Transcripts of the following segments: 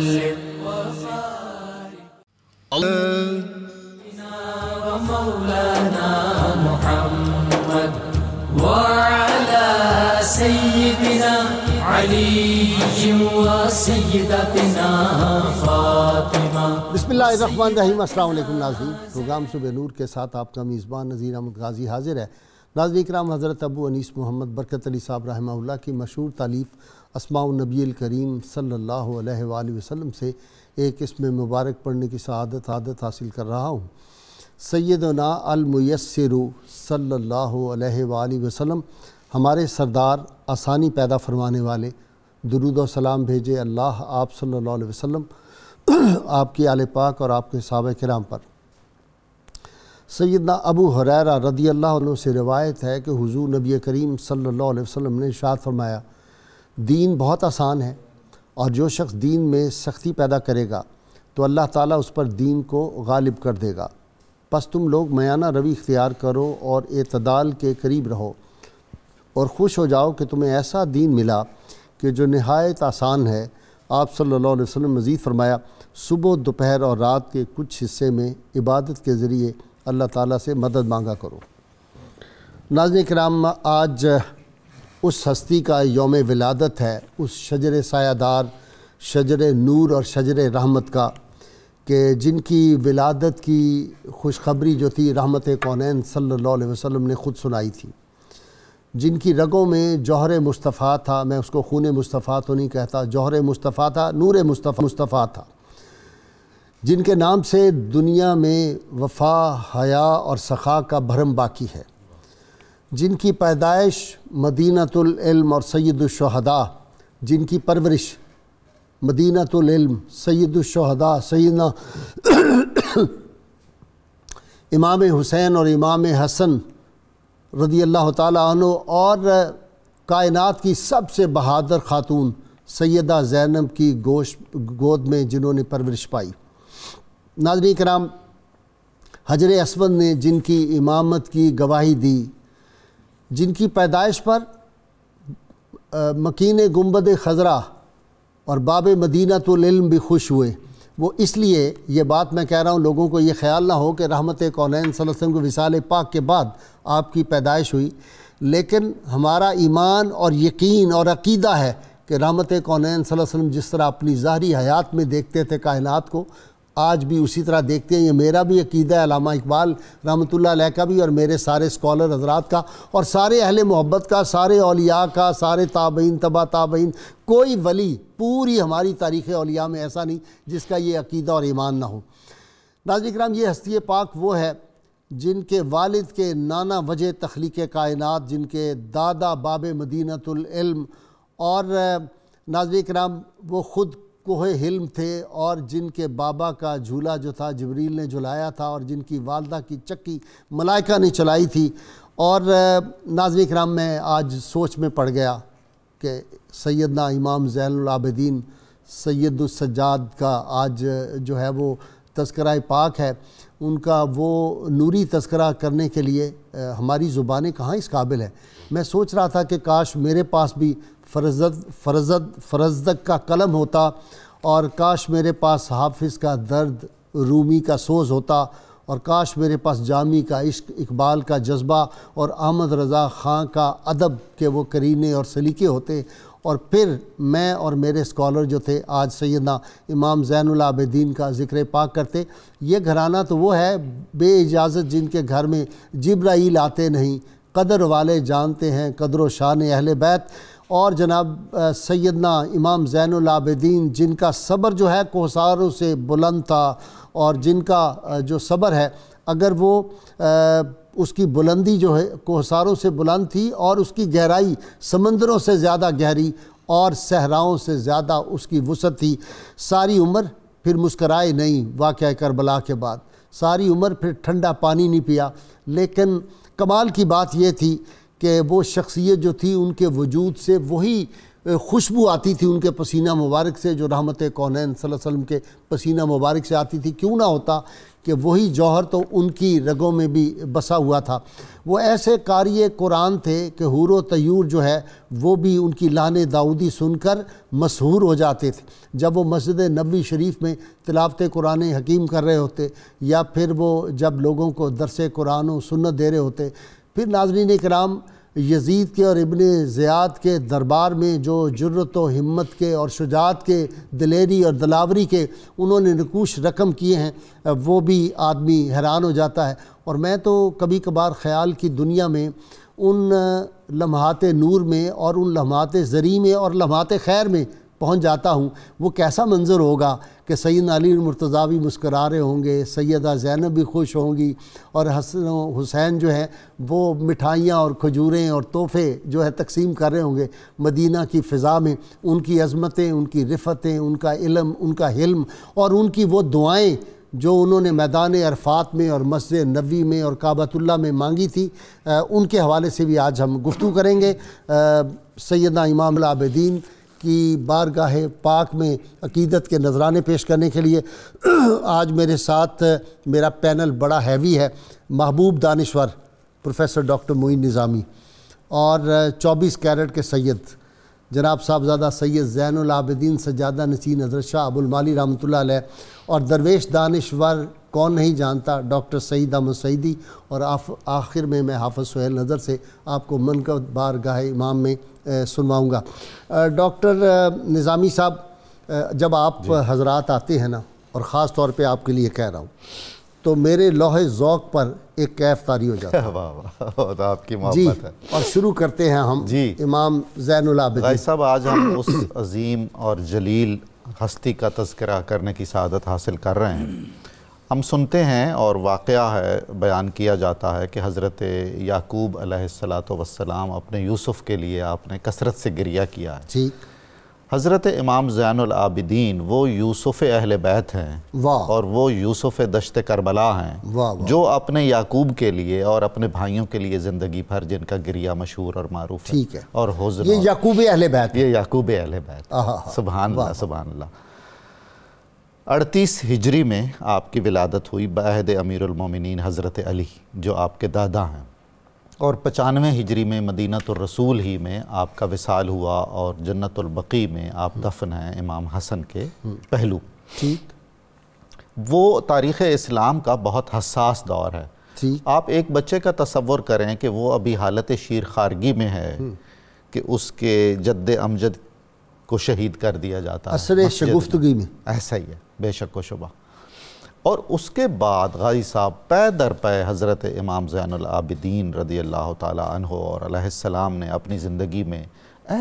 وسلم وبارك प्रोग्राम सुबह नूर के साथ आपका मेज़बान नज़ीर अहमद गाजी हाजिर है नाजी कराम हज़रत अबू अनीस मोहम्मद बरकत अली साहब रहमा की मशहूर तालीफ़ असमानबी करीम सल्ला वसम से एक इसम मुबारक पढ़ने की शहादत आदत हासिल कर रहा हूँ सैदना अलमयसर सल्ला वसम हमारे सरदार आसानी पैदा फरमाने वाले दरुद और सलाम भेजे अल्लाह आप सल्लल्लाहु अलैहि वसल्लम आल पाक और आपके सब कराम पर सैदना अबू हुरैरा रदी अल्लाह से रिवायत है कि हुजूर नबी करीम सल्लल्लाहु अलैहि वसल्लम ने शाद फरमाया दीन बहुत आसान है और जो शख्स दीन में सख्ती पैदा करेगा तो अल्लाह ताला उस पर दीन को गालिब कर देगा बस तुम लोग मयाना रवि इख्तियार करो और अतदाल के करीब रहो और खुश हो जाओ कि तुम्हें ऐसा दीन मिला कि जो नहायत आसान है आप सल्लल्लाहु अलैहि वसल्लम मज़ीद फरमाया सुबह दोपहर और रात के कुछ हिस्से में इबादत के ज़रिए अल्लाह ताला से मदद मांगा करो नाजन कराम आज उस हस्ती का योम विलादत है उस शजर सायादार शजर नूर और शजर रहमत का कि जिनकी विलादत की खुशखबरी जो थी रहमत कौन सल्ला वसम ने ख़ुद सुनाई थी जिनकी रगों में जौहर मुस्तफ़ा था मैं उसको खून मुस्तफ़ा तो नहीं कहता जौहर मुस्तफ़ा था नूर मुस्तफ़ा मुस्तफ़ा था जिनके नाम से दुनिया में वफा हया और सखा का भरम बाकी है जिनकी पैदाइश मदीनतम और सैदुलशहदा जिनकी परवरिश मदीनतम सैदुलशहदा सैदना इमाम हुसैन और इमाम हसन रदी अल्लाह तु और कायनात की सबसे बहादुर ख़ातून सैदा जैनब की गोश गोद में जिन्होंने परवरिश पाई नाजरी कराम हजर असवद ने जिनकी इमामत की गवाही दी जिनकी पैदाइश पर मकीन गुम्बद खजरा और बाब मदीना तो लिल्म भी खुश हुए वो इसलिए ये बात मैं कह रहा हूँ लोगों को ये ख्याल ना हो कि रहमत कौन वसम के विसाल पाक के बाद आपकी पैदाइश हुई लेकिन हमारा ईमान और यकीन और अकीदा है कि रहमत कौन वसम जिस तरह अपनी ज़ाहरी हयात में देखते थे कायनात को आज भी उसी तरह देखते हैं ये मेरा भी अकीदा अलामा इकबाल रहमत का भी और मेरे सारे स्कॉलर हजरात का और सारे अहले मोहब्बत का सारे अलिया का सारे ताबीन तबा ताबीन कोई वली पूरी हमारी तारीख़ अलिया में ऐसा नहीं जिसका ये अकीदा और ईमान ना हो नाजिक राम ये हस्ती पाक वो है जिनके वालिद के नाना वजह तख्लीक कायन जिनके दादा बाब मदीनतम और नाजिक राम वो ख़ुद कोह हिल्म थे और जिनके बाबा का झूला जो था जबरील ने झुलाया था और जिनकी वालदा की चक्की मलाइका ने चलाई थी और नाजन कराम में आज सोच में पड़ गया कि सैदना इमाम जैनआबदीन सैदुलसजाद का आज जो है वो तस्करा पाक है उनका वो नूरी तस्करा करने के लिए हमारी ज़ुबानें कहाँ इस काबिल है मैं सोच रहा था कि काश मेरे पास भी फरजद फरजद फरजदक का कलम होता और काश मेरे पास हाफिज़ का दर्द रूमी का सोज होता और काश मेरे पास जामी का इश्क इकबाल का जज्बा और अहमद रज़ा ख़ान का अदब के वो करीने और सलीके होते और फिर मैं और मेरे स्कॉलर जो थे आज सैदना इमाम ज़ैनआबदीन का ज़िक्र पाक करते ये घराना तो वो है बे इजाज़त जिनके घर में जब्राइल आते नहीं कदर वाले जानते हैं कदर व शान अहल बैत और जनाब सैदना इमाम ज़ैनआबदीन जिनका सब्र जो है कोसारों से बुलंद था और जिनका जो सब्र है अगर वो आ, उसकी बुलंदी जो है कोसारों से बुलंद थी और उसकी गहराई समंदरों से ज़्यादा गहरी और सहराओं से ज़्यादा उसकी वसत थी सारी उम्र फिर मुस्कराए नहीं वाक़ करबला के बाद सारी उम्र फिर ठंडा पानी नहीं पिया लेकिन कमाल की बात यह थी कि वो शख्सियत जो थी उनके वजूद से वही खुशबू आती थी उनके पसीना मुबारक से जो रहमत कौन सल्लम के पसीना मुबारक से आती थी क्यों ना होता कि वही जौहर तो उनकी रगों में भी बसा हुआ था वो ऐसे कार्य कुरान थे कि हूर तयूर जो है वो भी उनकी लाने दाऊदी सुनकर मशहूर हो जाते थे जब वो मस्जिद नबी शरीफ में तिलावत कुरान हकीम कर रहे होते या फिर वो जब लोगों को दरस कुरान सुन्नत दे रहे होते फिर नाजरीन कराम यजीद के और इबन ज़ियाद के दरबार में जो जरूरत व हिम्मत के और शुजात के दिलेरी और दलावरी के उन्होंने नकूश रकम किए हैं वो भी आदमी हैरान हो जाता है और मैं तो कभी कभार ख़्याल की दुनिया में उन लम्हात नूर में और उन लम्हात ज़री में और लम्हात खैर में पहुंच जाता हूँ वो कैसा मंज़र होगा कि सैद अली मुर्तज़ा भी मुस्करा रहे होंगे सैदा ज़ैनब भी खुश होंगी और हसन हुसैन जो हैं वो मिठाइयाँ और खजूरें और तोहफ़े जो है तकसीम कर रहे होंगे मदीना की फ़िज़ा में उनकी अज़मतें उनकी रिफ़तें उनका इलम उनका हिल्म और उनकी वो दुआएँ जो उन्होंने मैदान अरफात में और मस्जिद नबी में और काबतुल्ला में मांगी थी आ, उनके हवाले से भी आज हम गुफ्तु करेंगे सैदा इमाम आबदीन की बारगाह पाक में अकीदत के नजराने पेश करने के लिए आज मेरे साथ मेरा पैनल बड़ा हैवी है महबूब दानश्वर प्रोफेसर डॉक्टर मोइन निज़ामी और 24 कैरेट के सैयद जनाब साहबजादा सैयद ज़ैनआबदीन सजादा नसीन नजर शाह अबुलमाली रहमत और दरवेश दानश्वर कौन नहीं जानता डॉक्टर सईद अहमद सईदी और आखिर में मैं हाफ़ सुहेल नज़र से आपको मन बार गाह इमाम में सुनवाऊँगा डॉक्टर निज़ामी साहब जब आप हजरात आते हैं ना और ख़ास तौर पे आपके लिए कह रहा हूँ तो मेरे लोहे ज़ौक पर एक कैफ तारी हो जाता है वाह तो आपकी मोहब्बत है। और शुरू करते हैं हम जी इमाम जैन साहब आज हम उस अजीम और जलील हस्ती का तस्करा करने की शादत हासिल कर रहे हैं हम सुनते हैं और वाक़ है बयान किया जाता है कि हज़रत याकूब सलात वसलाम अपने यूसुफ़ के लिए आपने कसरत से गिरिया किया है ठीक हज़रत इमाम ज़ैनआबिदीन वो यूसुफ़ अहल बैत हैं और वो यूसुफ़ दशत करबला हैं वाह जो अपने याकूब के लिए और अपने भाइयों के लिए ज़िंदगी भर जिनका गिरिया मशहूर और मारूफ़ ठीक है और हजर ये याकूब अहल बैत ये याकूब अहल बैत सुबहान सुबहान अड़तीस हिजरी में आपकी विलादत हुई बहद अमीरमिन हज़रत अली जो आपके दादा हैं और पचानवे हिजरी में मदीनत रसूल ही में आपका विसाल हुआ और जन्नतबकी में आप हम्म। दफन हैं इमाम हसन के हम्म। पहलू ठीक वो तारीख़ इस्लाम का बहुत हसास दौर है आप एक बच्चे का तस्वर करें कि वो अभी हालत शीर खारगी में है हम्म। कि उसके जद्द अमजद को शहीद कर दिया जाता है शगुफ्तगी में ऐसा ही है बेशक को शुबा और उसके बाद गाजी साहब पै दर पै हज़रत इमाम ज़ैनआबिदीन रदी अल्लाह तहो और सलाम ने अपनी ज़िंदगी में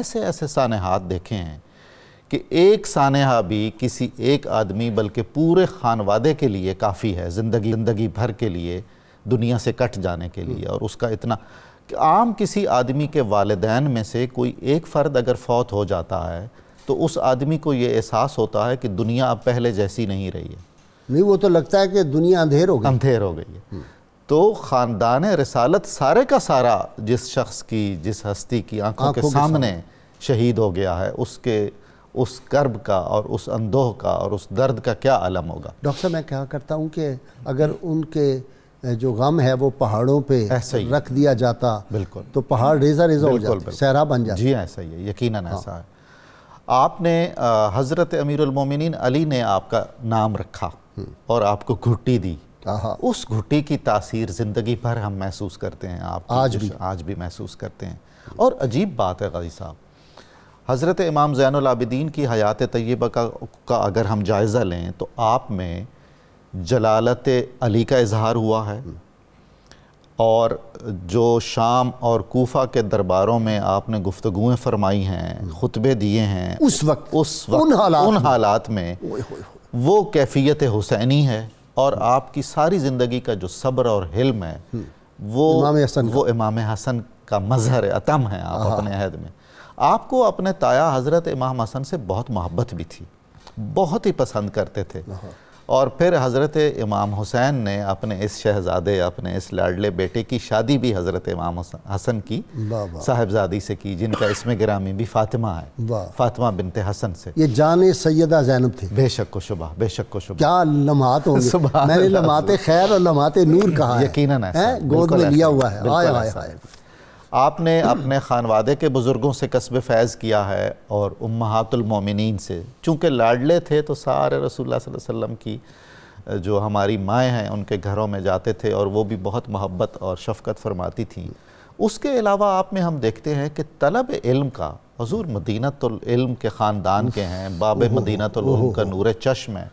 ऐसे ऐसे सानहात देखे हैं कि एक सानहा भी किसी एक आदमी बल्कि पूरे खानवादे के लिए काफ़ी है ज़िंदगी ज़िंदगी भर के लिए दुनिया से कट जाने के लिए हम्म। और उसका इतना आम किसी आदमी के वालदेन में से कोई एक फ़र्द अगर फौत हो जाता है तो उस आदमी को ये एहसास होता है कि दुनिया अब पहले जैसी नहीं रही है नहीं वो तो लगता है कि दुनिया अंधेर हो गई अंधेर हो गई है हम्म। तो ख़ानदान रसालत सारे का सारा जिस शख्स की जिस हस्ती की आंखों के, के सामने शहीद हो गया है उसके उस कर्ब का और उस अंदोह का और उस दर्द का क्या आलम होगा डॉक्टर मैं क्या करता हूँ कि अगर उनके जो गम है वो पहाड़ों पे रख दिया जाता बिल्कुल तो पहाड़ रेजा रेजा हो जाते सहरा बन जाता जी हाँ, ऐसा ही है यकीन हाँ। ऐसा है आपने हज़रत अमीरमिन अली ने आपका नाम रखा हम्म। और आपको घुट्टी दी उस घुट्टी की तासीर ज़िंदगी भर हम महसूस करते हैं आप आज भी आज भी महसूस करते हैं और अजीब बात है गाजी साहब हज़रत इमाम जैन ज़ैनआबिदीन की हयात तय्यबा का, का अगर हम जायज़ा लें तो आप में जलालत अली का इजहार हुआ है और जो शाम और कोफा के दरबारों में आपने गुफ्तगुएं फरमाई हैं खुतबे दिए हैं उस वक्त उस वक्त उन हालात उन हालात में, वो कैफियत हुसैनी है और आपकी सारी ज़िंदगी का जो सब्र और हिल्म है हम्म। वो इमाम हसन वो इमाम हसन का मजहर अतम है आप हाँ। अपने अहद में आपको अपने ताया हज़रत इमाम हसन से बहुत मोहब्बत भी थी बहुत ही पसंद करते थे हाँ। और फिर हज़रत इमाम हुसैन ने अपने इस शहज़ादे अपने इस लाडले बेटे की शादी भी हज़रत इमाम हसन की साहिबजादी से की जिनका इसमें ग्रामी भी फातिमा है फातिमा बिनते हसन से ये जान सैदा जैनब थे बेशक को शुबा बेशक को शुबा क्या लम्हात होंगे मैंने लम्हात खैर और लम्हात नूर कहा यकीन है गोद में लिया हुआ है आपने अपने खानवादे के बुज़ुर्गों से कसब फैज़ किया है और उम्मातुलमिन से चूँकि लाडले थे तो सारे रसूल वसम की जो हमारी माएँ हैं उनके घरों में जाते थे और वो भी बहुत मोहब्बत और शफकत फरमाती थी उसके अलावा आप में हम देखते हैं कि तलब इल्म का हजूर मदीनतम के ख़ानदान के हैं बाब मदीनतम का नूर चश्म है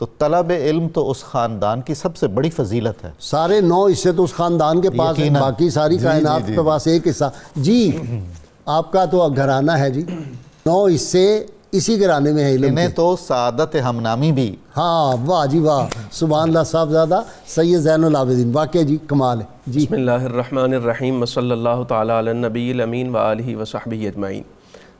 तो तलब इल्म तो उस ख़ानदान की सबसे बड़ी फजीलत है सारे नौ हिस्से तो उस ख़ानदान के पास है बाकी सारी कायनात के पास एक हिस्सा जी आपका तो घराना है जी नौ हिस्से इसी घराने में है इन्हें तो सादत हमनामी भी हाँ वाह जी वाह सुबहानला साहबजादा सैद जैनलाबद्दीन वाक़ जी कमाल है जी बसमीम वसल तबील अमीन वाली वसाहबी अजमाइन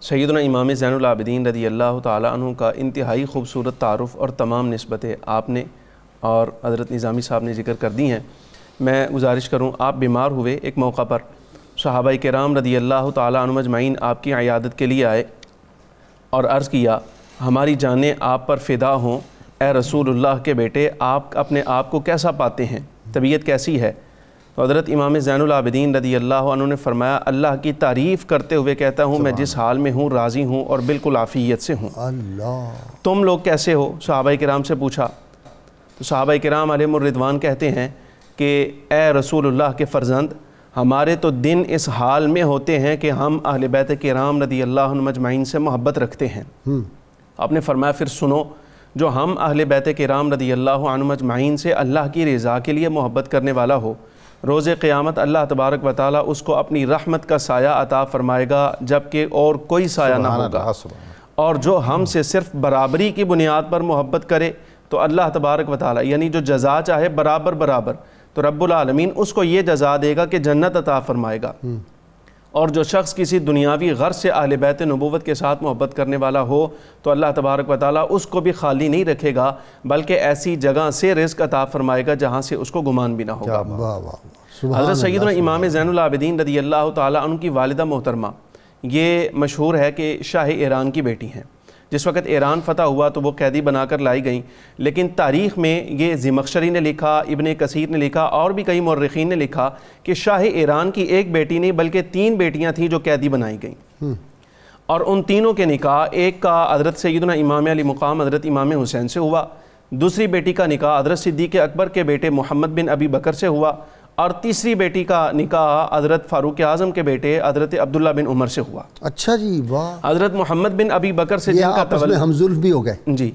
सैदना इमाम ज़ैनआबदीन रदी अल्लाह तु का इंतहाई ख़ूबसूरत तारफ़ और तमाम नस्बतें आपने और हज़रत निज़ामी साहब ने जिक्र कर दी हैं मैं गुजारिश करूँ आप बीमार हुए एक मौका पर सहाबा कराम रदी अल्लाह तजमाइन आपकी अयादत के लिए आए और अर्ज़ किया हमारी जानें आप पर फ़िदा हों ए के बेटे आप अपने आप को कैसा पाते हैं तबीयत कैसी है तो हज़रत इमाम ज़ैनआबदीन रदी अल्लाह उन्होंने फरमाया अल्लाह की तारीफ़ करते हुए कहता हूँ मैं जिस हाल में हूँ राज़ी हूँ और बिल्कुल आफ़ीत से हूँ तुम लोग कैसे हो सहाबा कराम से पूछा तो सहाबा कराम आलमरिदवान कहते हैं कि ए रसूल के फ़र्जंद हमारे तो दिन इस हाल में होते हैं कि हम अहल बैत कराम रदी अल्लाह मजमाइन से मोहब्बत रखते हैं हम्म। आपने फरमाया फिर सुनो जो हम अहल बैत कराम रदी अल्लाह मजमाइन से अल्लाह की रज़ा के लिए मोहब्बत करने वाला हो रोज़ क़्यामत अल्लाह तबारक व ताली उसको अपनी रहमत का साया अता फ़रमाएगा जबकि और कोई साया ना होगा और जो हम से सिर्फ बराबरी की बुनियाद पर मोहब्बत करे तो अल्लाह तबारक व यानी जो जजा चाहे बराबर बराबर तो रब्बुल रब्बालमीन उसको ये जजा देगा कि जन्नत अता फ़रमाएगा और जो शख्स किसी दुनियावी गर्ज से अहल बैत नबूवत के साथ मोहब्बत करने वाला हो तो अल्लाह तबारक व ताली उसको भी खाली नहीं रखेगा बल्कि ऐसी जगह से रिस्क अताफ़ फरमाएगा जहाँ से उसको गुमान भी ना होगा हजरत सैद इमाम जैनआबदीन रदी अल्लाह तुन की वालदा मोहतरमा ये मशहूर है कि शाह ईरान की बेटी हैं जिस वक्त ईरान फतह हुआ तो वो कैदी बनाकर लाई गई लेकिन तारीख़ में ये जिमक्शरी ने लिखा इबन कसीर ने लिखा और भी कई मर्रखीन ने लिखा कि शाह ईरान की एक बेटी नहीं बल्कि तीन बेटियाँ थीं जो कैदी बनाई गई हम्म। और उन तीनों के निकाह एक का अदरत सैदना इमाम अली मुकाम हजरत इमाम हुसैन से हुआ दूसरी बेटी का निकाह अदरत सिद्दीक अकबर के बेटे मोहम्मद बिन अबी बकर से हुआ और तीसरी बेटी का निकाह हजरत फ़ारूक आज़म के बेटे हजरत अब्दुल्ला बिन उमर से हुआ अच्छा जी वाह हजरत मोहम्मद बिन अबी बकर से जिनका तवल हमजुल्फ भी हो गए जी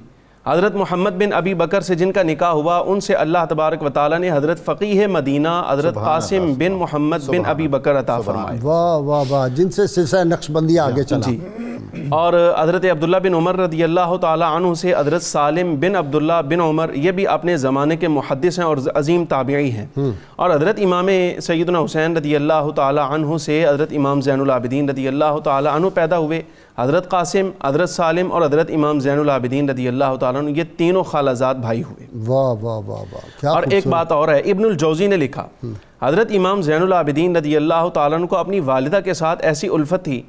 हज़रत मोहम्मद बिन अबी बकर से जिनका निकाह हुआ उनसे अल्लाह तबारक वाली ने हज़रत फ़कीह मदीना हज़रत कासिम बिन मोहम्मद बिन अबी बकर अता फरमाए वाह वाह वाह जिनसे सिलसिला नक्शबंदी आगे चला जी और हज़रत अब्दुल्ला बिन उमर रदी अल्लाह तु से हज़रत सालिम बिन अब्दुल्ला बिन उमर ये भी अपने ज़माने के मुहदस हैं और अजीम ताबियाई हैं हम्म। और हज़रत इमाम सैदना हुसैन रदी अल्लाह तु से हज़रत इमाम ज़ैनआबिदीन रदी अल्लाह तु पैदा हुए हज़रत कासिम हज़रत सालिम और हज़रत इमाम ज़ैनआबिदीन रदी अल्लाह तु ये तीनों खालाजात भाई हुए वाह वाह वाह वाह और एक बात और है इब्नुलजौज़ी ने लिखा हम्म। हज़रत इमाम ज़ैनआबिदीन रदी अल्लाह तु को अपनी वालदा के साथ ऐसी उल्फत थी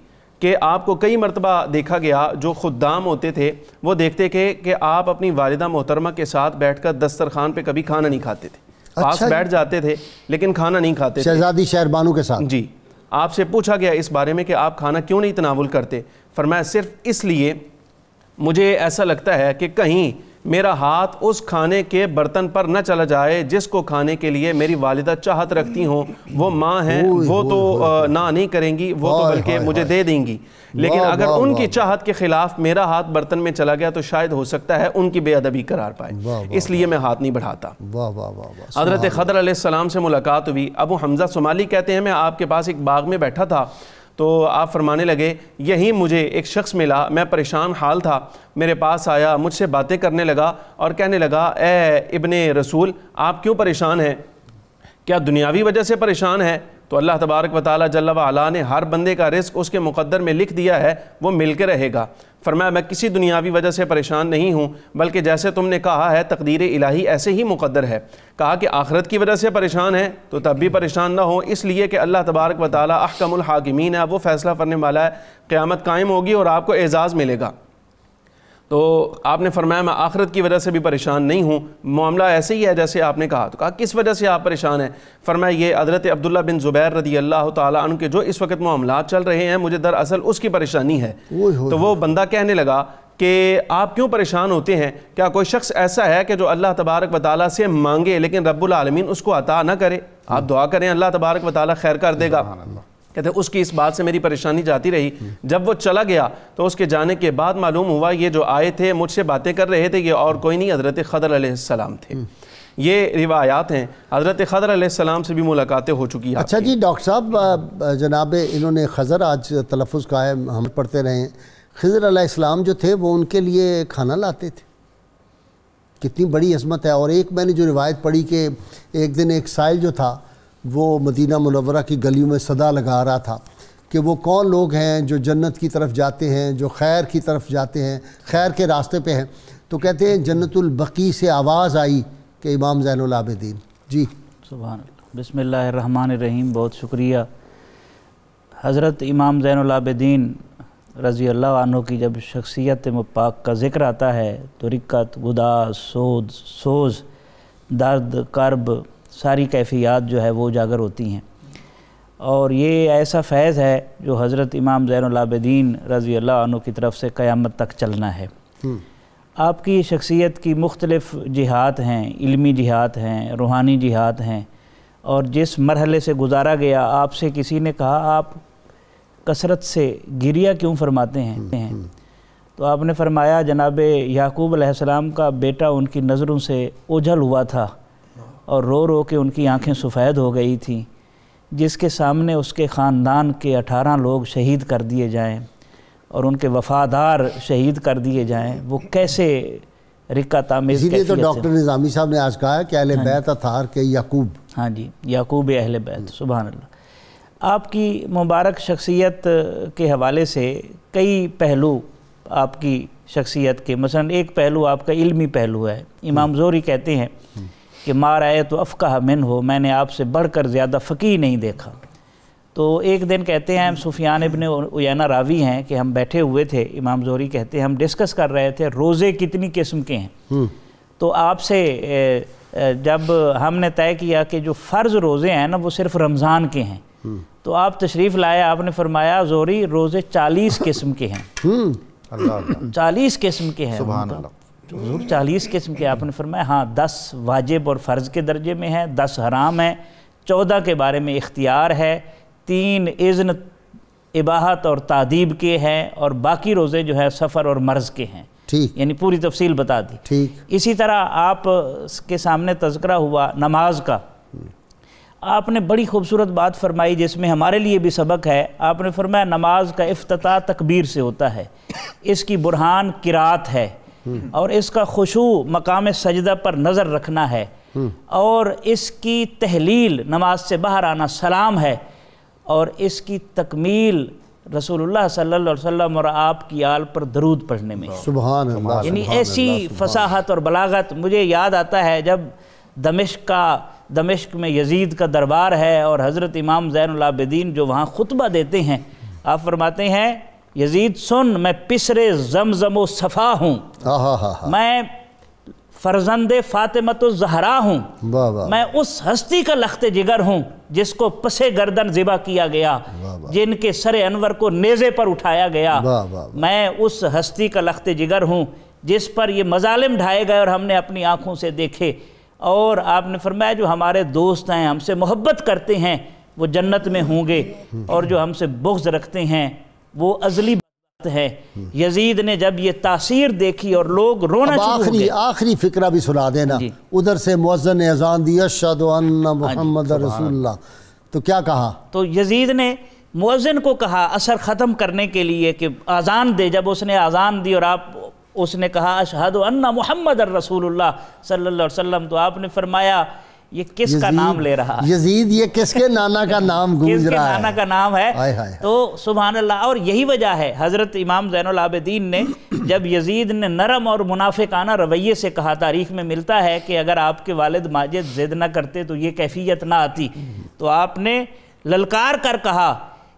कि आपको कई मरतबा देखा गया जो खुदाम होते थे वो देखते थे कि आप अपनी वालदा मोहतरमा के साथ बैठ कर दस्तरखान पर कभी खाना नहीं खाते थे अच्छा पास बैठ जाते थे लेकिन खाना नहीं खाते शहजादी शहरबानों के साथ जी आपसे पूछा गया इस बारे में कि आप खाना क्यों नहीं तनावुल करते फरमाया सिर्फ इसलिए मुझे ऐसा लगता है कि कहीं मेरा हाथ उस खाने के बर्तन पर न चला जाए जिसको खाने के लिए मेरी वालिदा चाहत रखती हों वो माँ है वो तो ना नहीं करेंगी वो तो बल्कि मुझे दे देंगी लेकिन अगर उनकी चाहत के ख़िलाफ़ मेरा हाथ बर्तन में चला गया तो शायद हो सकता है उनकी बेअदबी करार पाए इसलिए मैं हाथ नहीं बढ़ाता हजरत खदर सलाम से मुलाकात हुई अबू हमज़ा सोमाली कहते हैं मैं आपके पास एक बाग में बैठा था तो आप फरमाने लगे यहीं मुझे एक शख्स मिला मैं परेशान हाल था मेरे पास आया मुझसे बातें करने लगा और कहने लगा ए इब्ने रसूल आप क्यों परेशान हैं क्या दुनियावी वजह से परेशान है तो अल्लाह तबारक वाली जल्ला वाला ने हर बंदे का रिस्क उसके मुकद्दर में लिख दिया है वो मिल के रहेगा फरमाया मैं किसी दुनियावी वजह से परेशान नहीं हूँ बल्कि जैसे तुमने कहा है तकदीर इलाही ऐसे ही मुकद्दर है कहा कि आखरत की वजह से परेशान है तो तब भी परेशान ना हो इसलिए कि अल्लाह तबारक वाली अहकमल हाकिमीन है वो फैसला करने वाला है क़्यामत कायम होगी और आपको एज़ाज़ मिलेगा तो आपने फरमाया मैं आखरत की वजह से भी परेशान नहीं हूँ मामला ऐसे ही है जैसे आपने कहा तो कहा किस वजह से आप परेशान हैं फरमाया ये हजरत अब्दुल्ला बिन ज़ुबैर रदी अल्लाह तन के जो इस वक्त मामला चल रहे हैं मुझे दरअसल उसकी परेशानी है तो वो बंदा कहने लगा कि आप क्यों परेशान होते हैं क्या कोई शख्स ऐसा है कि जो अल्लाह तबारक व ताली से मांगे लेकिन रब्बुल आलमीन उसको अता ना करे आप दुआ करें अल्लाह तबारक व ताली खैर कर देगा कहते हैं उसकी इस बात से मेरी परेशानी जाती रही जब वो चला गया तो उसके जाने के बाद मालूम हुआ ये जो आए थे मुझसे बातें कर रहे थे ये और कोई नहीं हज़रत खदर सलाम थे हम्म। ये रिवायात हैं हज़रत खदर सलाम से भी मुलाकातें हो चुकी हैं अच्छा जी डॉक्टर साहब जनाब इन्होंने खज़र आज तलफ़ का है हम पढ़ते रहे खजर आसमाम जो थे वो उनके लिए खाना लाते थे कितनी बड़ी अज़मत है और एक मैंने जो रिवायत पढ़ी कि एक दिन एक साइल जो था वो मदीना मनवरा की गलियों में सदा लगा रहा था कि वो कौन लोग हैं जो जन्नत की तरफ जाते हैं जो खैर की तरफ जाते हैं खैर के रास्ते पे हैं तो कहते हैं जन्नतुलबकी से आवाज़ आई कि इमाम ज़ैनआबदीन जी सुबह बसमिल्ल रहीम बहुत शुक्रिया हज़रत इमाम जैनलाबद्दीन रज़ी अल्लाह की जब शख्सियत पाक का ज़िक्र आता है तो रिक्कत गुदा सोज सोज दर्द कर्ब सारी कैफियात जो है वो उजागर होती हैं और ये ऐसा फैज़ है जो हज़रत इमाम ज़ैनलाबद्दीन रज़ी अल्लाह की तरफ से क़यामत तक चलना है आपकी शख्सियत की मुख्तलफ़ जिहात हैं इलमी जिहात हैं रूहानी जिहात हैं और जिस मरहले से गुजारा गया आपसे किसी ने कहा आप कसरत से गिरिया क्यों फरमाते हैं तो आपने फरमाया जनाब याकूब का बेटा उनकी नज़रों से ओझल हुआ था और रो रो के उनकी आंखें सफ़ेद हो गई थी जिसके सामने उसके ख़ानदान के अठारह लोग शहीद कर दिए जाएं और उनके वफादार शहीद कर दिए जाएं वो कैसे रिक्का आमेज तो डॉक्टर निज़ामी साहब ने आज कहा कि अहले हाँ बैत अतार के याकूब हाँ जी याकूब अहल बैत सुबह अल्लाह आपकी मुबारक शख्सियत के हवाले से कई पहलू आपकी शख्सियत के मसलन एक पहलू आपका इल्मी पहलू है इमाम हम्म। जोरी कहते हैं हम्म। कि मार आए तो अफ़का मिन हो मैंने आपसे बढ़ कर ज़्यादा फ़कीह नहीं देखा तो एक दिन कहते हैं हम सुफियान इबन उना रावी हैं कि हम बैठे हुए थे इमाम जोरी कहते हैं हम डिस्कस कर रहे थे रोज़े कितनी किस्म के हैं हम्म। तो आपसे जब हमने तय किया कि जो फ़र्ज़ रोज़े हैं ना वो सिर्फ रमज़ान के हैं हम्म। तो आप तशरीफ़ लाए आपने फरमाया जोरी रोज़े चालीस किस्म के हैं हम्म। चालीस किस्म के हैं हजूर चालीस किस्म के आपने फरमाया हाँ दस वाजिब और फ़र्ज़ के दर्जे में है दस हराम है चौदह के बारे में इख्तियार है तीन इज़्न इबाहत और तादीब के हैं और बाकी रोज़े जो है सफ़र और मर्ज़ के हैं ठीक यानी पूरी तफसील बता दी ठीक इसी तरह आप के सामने तस्करा हुआ नमाज का आपने बड़ी खूबसूरत बात फरमाई जिसमें हमारे लिए भी सबक है आपने फरमाया नमाज का अफ्त तकबीर से होता है इसकी बुरहान किरात है हम्म। और इसका खुशू मकाम सजदा पर नज़र रखना है हम्म। और इसकी तहलील नमाज से बाहर आना सलाम है और इसकी तकमील रसूलुल्लाह सल्लल्लाहु अलैहि वसल्लम और आपकी आल पर दरूद पढ़ने में सुबह यानी ऐसी फसाहत और बलागत मुझे याद आता है जब दमिश्क का दमिश्क में यजीद का दरबार है और हज़रत इमाम ज़ैनआबदीन जो वहाँ खुतबा देते हैं आप फरमाते हैं यजीद सुन मैं पिसरे जमजम सफ़ा हूँ मैं फ़रजंद फ़ातिमत जहरा हूँ मैं उस हस्ती का लखत जिगर हूँ जिसको पसे गर्दन ज़िबा किया गया जिनके सरे अनवर को नेज़े पर उठाया गया मैं उस हस्ती का लखत जिगर हूँ जिस पर ये मजालिम ढाए गए और हमने अपनी आँखों से देखे और आपने फरमाया जो हमारे दोस्त हैं हमसे मोहब्बत करते हैं वो जन्नत में होंगे और जो हमसे बुग्ज रखते हैं वो अजली बात है यजीद ने जब ये तासीर देखी और लोग रोना आखिरी आखिरी फिक्रा भी सुना देना उधर से मुजन ने अजान दी अशद हाँ मोहम्मद रसूलुल्लाह तो क्या कहा तो यजीद ने मुजन को कहा असर ख़त्म करने के लिए कि आज़ान दे जब उसने आज़ान दी और आप उसने कहा अशहद अन्ना मोहम्मद रसूलुल्लाह सल्लल्लाहु अलैहि वसल्लम तो आपने फरमाया ये किसका नाम ले रहा है यजीद ये किसके नाना का नाम गूंज रहा है नाना का नाम है आए, आए, तो सुबहान अल्लाह और यही वजह है हज़रत इमाम जैनआबदीन ने जब यजीद ने नरम और मुनाफिकाना रवैये से कहा तारीख में मिलता है कि अगर आपके वालिद माजिद जिद ना करते तो ये कैफियत ना आती तो आपने ललकार कर कहा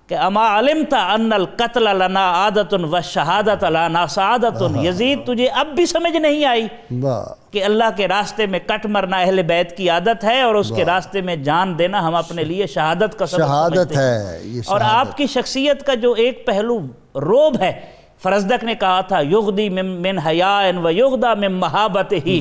कि अमा आलिम था अनल कत्ल लना आदतन व शहादत लाना सदतन यजीद तुझे अब भी समझ नहीं आई कि अल्लाह के रास्ते में कट मरना अहल बैत की आदत है और उसके रास्ते में जान देना हम अपने लिए शहादत का शहादत है ये शहादत। और आपकी शख्सियत का जो एक पहलू रोब है फरजदक ने कहा था युगदी मिन हया व युगदा मिन महाबत ही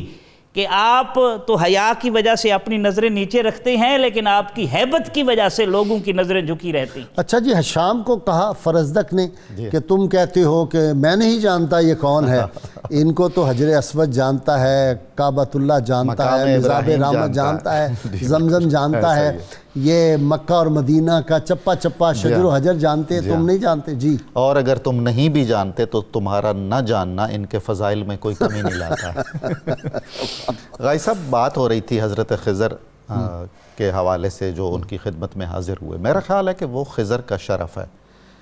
कि आप तो हया की वजह से अपनी नज़रें नीचे रखते हैं लेकिन आपकी हैबत की वजह से लोगों की नज़रें झुकी रहती अच्छा जी हशाम को कहा फरजदक ने कि तुम कहते हो कि मैं नहीं जानता ये कौन है इनको तो हजर असवद जानता है काबतुल्ला जानता है जानता है जमजम जानता है ये मक्का और मदीना का चप्पा चप्पा शजर हाँ। हजर जानते तुम हाँ। नहीं जानते जी और अगर तुम नहीं भी जानते तो तुम्हारा ना जानना इनके फ़जाइल में कोई कमी नहीं लाता गाय साहब बात हो रही थी हज़रत खज़र हम्म। के हवाले से जो उनकी खिदमत में हाजिर हुए मेरा ख्याल है कि वो खज़र का शरफ़ है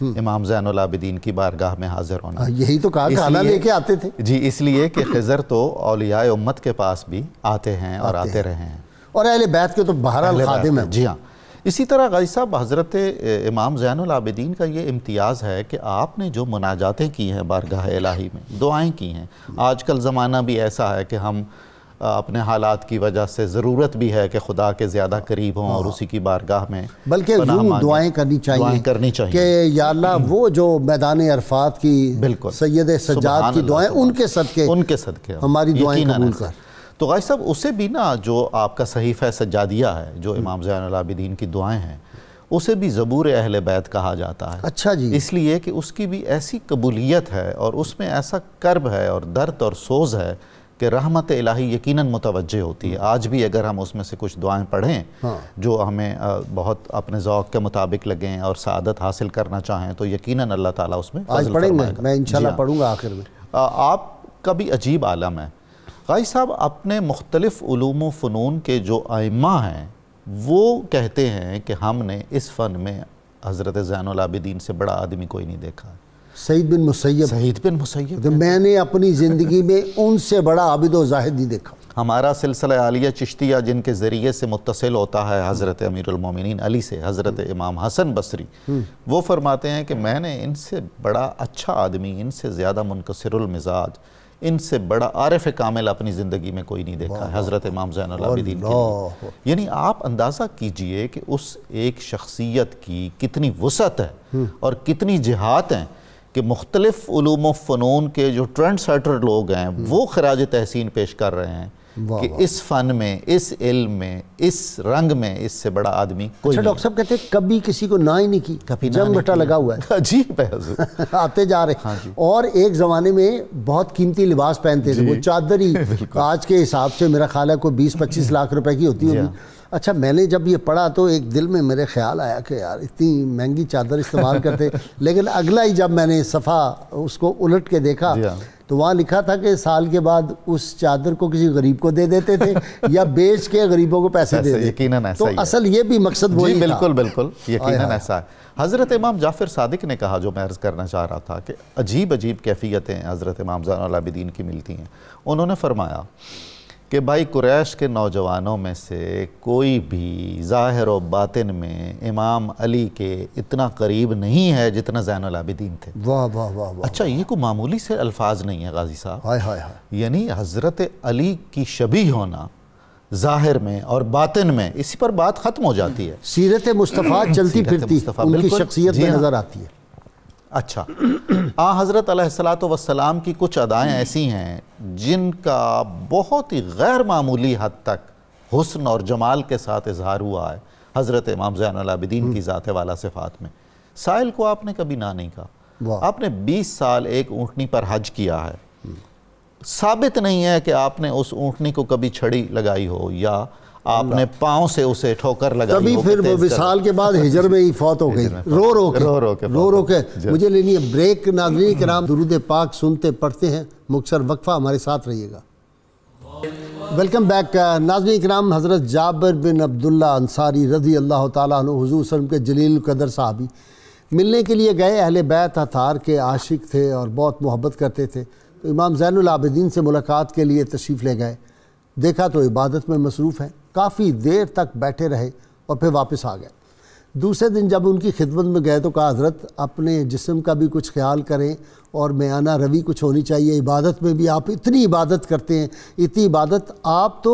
हम्म। इमाम जैनदीन की बारगाह में हाजिर होना हाँ, यही तो कहा खाना लेके आते थे जी इसलिए कि खज़र तो अलिया उम्मत के पास भी आते हैं और आते रहे हैं और अहल बैत के तो बहरहाल खादिम है जी हाँ इसी तरह गाजी साहब हज़रत इमाम ज़ैनआबदीन का ये इम्तियाज़ है कि आपने जो मुनाजातें की हैं बारगाह इलाही में दुआएँ की हैं आज कल ज़माना भी ऐसा है कि हम अपने हालात की वजह से ज़रूरत भी है कि खुदा के ज़्यादा करीब हों और हाँ। उसी की बारगाह में बल्कि दुआएँ करनी चाहिए दुआएं करनी चाहिए कि या वो जो मैदान अरफात की बिल्कुल सैद सजाद की दुआएँ उनके सदके उनके सदके हमारी दुआएँ कर तो गाय साहब उसे भी ना जो आपका सहीफ़ जा दिया है जो हम्म। इमाम ज़ैनदीन की दुआएँ हैं उसे भी ज़बूर अहल बैत कहा जाता है अच्छा जी इसलिए कि उसकी भी ऐसी कबूलियत है और उसमें ऐसा कर्ब है और दर्द और सोज है कि रहमत इलाही यकीनन मुतवज होती है आज भी अगर हम उसमें से कुछ दुआएं पढ़ें हाँ। जो हमें बहुत अपने ओक़ के मुताबिक लगें और शादत हासिल करना चाहें तो यकीनन अल्लाह ताला उसमें आज पढ़ेंगे मैं इंशाल्लाह हाँ। पढ़ूंगा आखिर में आपका भी अजीब आलम है गाई साहब अपने मुख्तलिफ़ फ़नून के जो आइमा हैं वो कहते हैं कि हमने इस फ़न में हज़रत ज़ैनलाबिदीन से बड़ा आदमी कोई नहीं देखा सईद बिन मुसैब सईद बिन मुसैब तो मैंने अपनी ज़िंदगी में उनसे बड़ा आबिद जाहिद नहीं देखा हमारा सिलसिला आलिया चिश्तिया जिनके ज़रिए से मुतसिल होता है हज़रत अमीरमिन अली से हज़रत हम्म। इमाम हसन बसरी हम्म। वो फरमाते हैं कि मैंने इनसे बड़ा अच्छा आदमी इनसे ज़्यादा मुनकसरमिजाज इनसे बड़ा आरफ कामिल अपनी ज़िंदगी में कोई नहीं देखा हज़रत इमाम जैन यानी आप अंदाज़ा कीजिए कि उस एक शख्सियत की कितनी वसत है हम्म। और कितनी जिहात हैं कि मुख्तलिफ़ फ़नून के जो ट्रेंड सेटर लोग हैं हम्म। वो खराज तहसीन पेश कर रहे हैं कि इस फन में इस इल्म में इस रंग में इससे बड़ा आदमी कोई अच्छा डॉक्टर साहब कहते हैं कभी किसी को ना ही नहीं की कभी जम घटा लगा हुआ है जी आते जा रहे हाँ जी। और एक ज़माने में बहुत कीमती लिबास पहनते थे वो चादर ही आज के हिसाब से मेरा ख्याल है कोई बीस पच्चीस लाख रुपए की होती होगी हाँ। अच्छा मैंने जब ये पढ़ा तो एक दिल में मेरे ख्याल आया कि यार इतनी महंगी चादर इस्तेमाल करते लेकिन अगला ही जब मैंने सफ़ा उसको उलट के देखा हाँ। तो वहाँ लिखा था कि साल के बाद उस चादर को किसी गरीब को दे देते थे या बेच के गरीबों को पैसे दे देते यकीन ऐसा तो असल ये भी मकसद वही बिल्कुल बिल्कुल यकीन ऐसा है हज़रत इमाम जाफिर सादिक ने कहा जो मैं अर्ज़ करना चाह रहा था कि अजीब अजीब कैफियतें हज़रत इमाम जैन की मिलती हैं उन्होंने फरमाया कि भाई कुरैश के नौजवानों में से कोई भी ज़ाहिर व बातिन में इमाम अली के इतना करीब नहीं है जितना जैन थे वाह वाह वाह वा, अच्छा ये कोई मामूली से अल्फाज नहीं है गाजी साहब हाय हाय हाय यानी हज़रत अली की शबी होना ज़ाहिर में और बातिन में इसी पर बात ख़त्म हो जाती है सीरत मुस्तफ़ा चलती फिरती उनकी शख्सियत में हाँ। नज़र आती है अच्छा आ हज़रत सलात वसलाम की कुछ अदाएँ ऐसी हैं जिनका बहुत ही गैर मामूली हद तक हुसन और जमाल के साथ इजहार हुआ है हज़रत इमाम ज़ैनलाबिदीन की ज़ात वाला सिफ़ात में साहिल को आपने कभी ना नहीं कहा आपने बीस साल एक ऊँटनी पर हज किया है साबित नहीं है कि आपने उस ऊँटनी को कभी छड़ी लगाई हो या आपने पाँव से उसे ठोकर लगा तभी फिर वो विशाल के बाद हिजर में ही फौत हो गई रो रो के रो रो के रो रो के मुझे लेनी है ब्रेक नागरिक के नाम दुरुद पाक सुनते पढ़ते हैं मुक्सर वक्फा हमारे साथ रहिएगा वेलकम बैक uh, नाजन कराम हज़रत जाबर बिन अब्दुल्ला अंसारी रजी अल्लाह तजूर वसम के जलील कदर साहबी मिलने के लिए गए अहले बैत हथार के आशिक थे और बहुत मोहब्बत करते थे तो इमाम ज़ैनआबदीन से मुलाकात के लिए तशरीफ़ ले गए देखा तो इबादत में मसरूफ़ हैं काफ़ी देर तक बैठे रहे और फिर वापस आ गए दूसरे दिन जब उनकी खिदमत में गए तो कहा हजरत अपने जिसम का भी कुछ ख्याल करें और मैाना रवि कुछ होनी चाहिए इबादत में भी आप इतनी इबादत करते हैं इतनी इबादत आप तो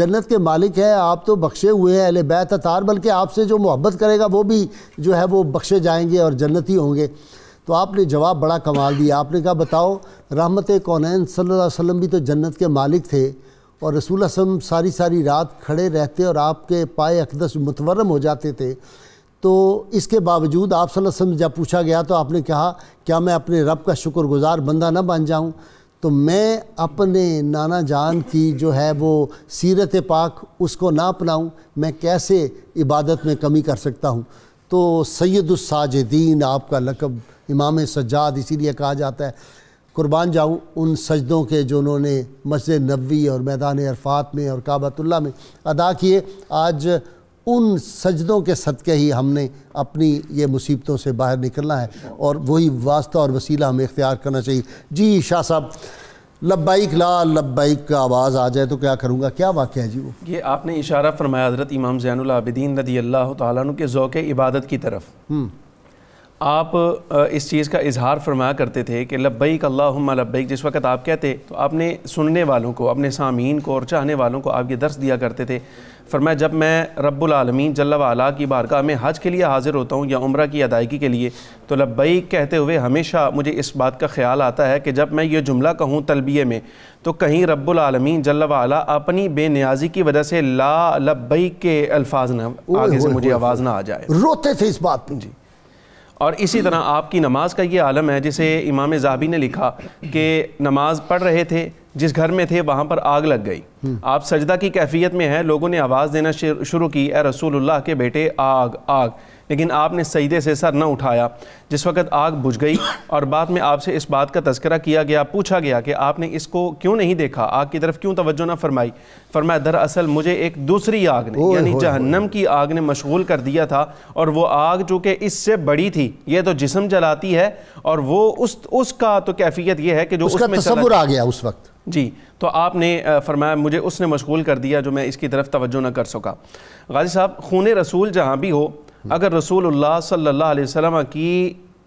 जन्नत के मालिक हैं आप तो बख्शे हुए हैं अले बैत तार बल्कि आपसे जो मोहब्बत करेगा वो भी जो है वो बख्शे जाएंगे और जन्नत ही होंगे तो आपने जवाब बड़ा कमाल दिया आपने कहा बताओ रहमत कौन सल्ला वसम भी तो जन्नत के मालिक थे और रसूल असम सारी सारी रात खड़े रहते और आपके पाए अकदस मुतवरम हो जाते थे तो इसके बावजूद आप वसम जब पूछा गया तो आपने कहा क्या मैं अपने रब का शुक्रगुजार बंदा ना बन जाऊँ तो मैं अपने नाना जान की जो है वो सीरत पाक उसको ना अपनाऊँ मैं कैसे इबादत में कमी कर सकता हूँ तो सैदुलसाजदीन आपका लकब इमाम सज्जाद इसीलिए कहा जाता है कुर्बान जाऊँ उन सजदों के जो उन्होंने मस्जिद नबी और मैदान अरफात में और काबतुल्ला में अदा किए आज उन सजदों के सदक़े ही हमने अपनी ये मुसीबतों से बाहर निकलना है और वही वास्ता और वसीला हमें इख्तियार करना चाहिए जी शाह साहब लब्बाइक ला लब्बाइक का आवाज़ आ जाए तो क्या करूँगा क्या वाक़ है जी वो ये आपने इशारा फरमाया हज़रत इमाम ज़ैनआबदीन नदी अल्लाह तु के ओक़ इबादत की तरफ हम्म। आप इस चीज़ का इजहार फरमाया करते थे कि लब्बैक अल्लाहुम्मा लब्बई जिस वक्त आप कहते तो आपने सुनने वालों को अपने सामीन को और चाहने वालों को आप ये दर्श दिया करते थे फरमाया जब मैं रब्बुल आलमीन जल्ला वाला की बारगाह में हज के लिए हाज़िर होता हूँ या उम्र की अदायगी के लिए तो लब्बई कहते हुए हमेशा मुझे इस बात का ख्याल आता है कि जब मैं ये जुमला कहूँ तलबिये में तो कहीं रब्बुल आलमीन जल्ला वाला अपनी बेनियाजी की वजह से ला लब्बई के अल्फाज ना आगे से मुझे आवाज़ ना आ जाए रोते थे इस बात जी और इसी तरह आपकी नमाज का ये आलम है जिसे इमाम जहाबी ने लिखा कि नमाज पढ़ रहे थे जिस घर में थे वहाँ पर आग लग गई हम्म। आप सजदा की कैफियत में हैं लोगों ने आवाज़ देना शुरू की ए रसूलुल्लाह के बेटे आग आग लेकिन आपने सईदे से सर न उठाया जिस वक्त आग बुझ गई और बाद में आपसे इस बात का तस्करा किया गया पूछा गया कि आपने इसको क्यों नहीं देखा आग की तरफ क्यों तवज्जो ना फरमाई फरमाया दरअसल मुझे एक दूसरी आग ने यानी जहन्नम की आग ने मशगूल कर दिया था और वो आग जो कि इससे बड़ी थी ये तो जिसम जलाती है और वो उस उसका तो कैफियत यह है कि जो उसमें आ गया उस वक्त जी तो आपने फरमाया मुझे उसने मशगूल कर दिया जो मैं इसकी तरफ तवज्जो न कर सका गाजी साहब खून रसूल जहाँ भी हो अगर रसूल सल्ला वसम की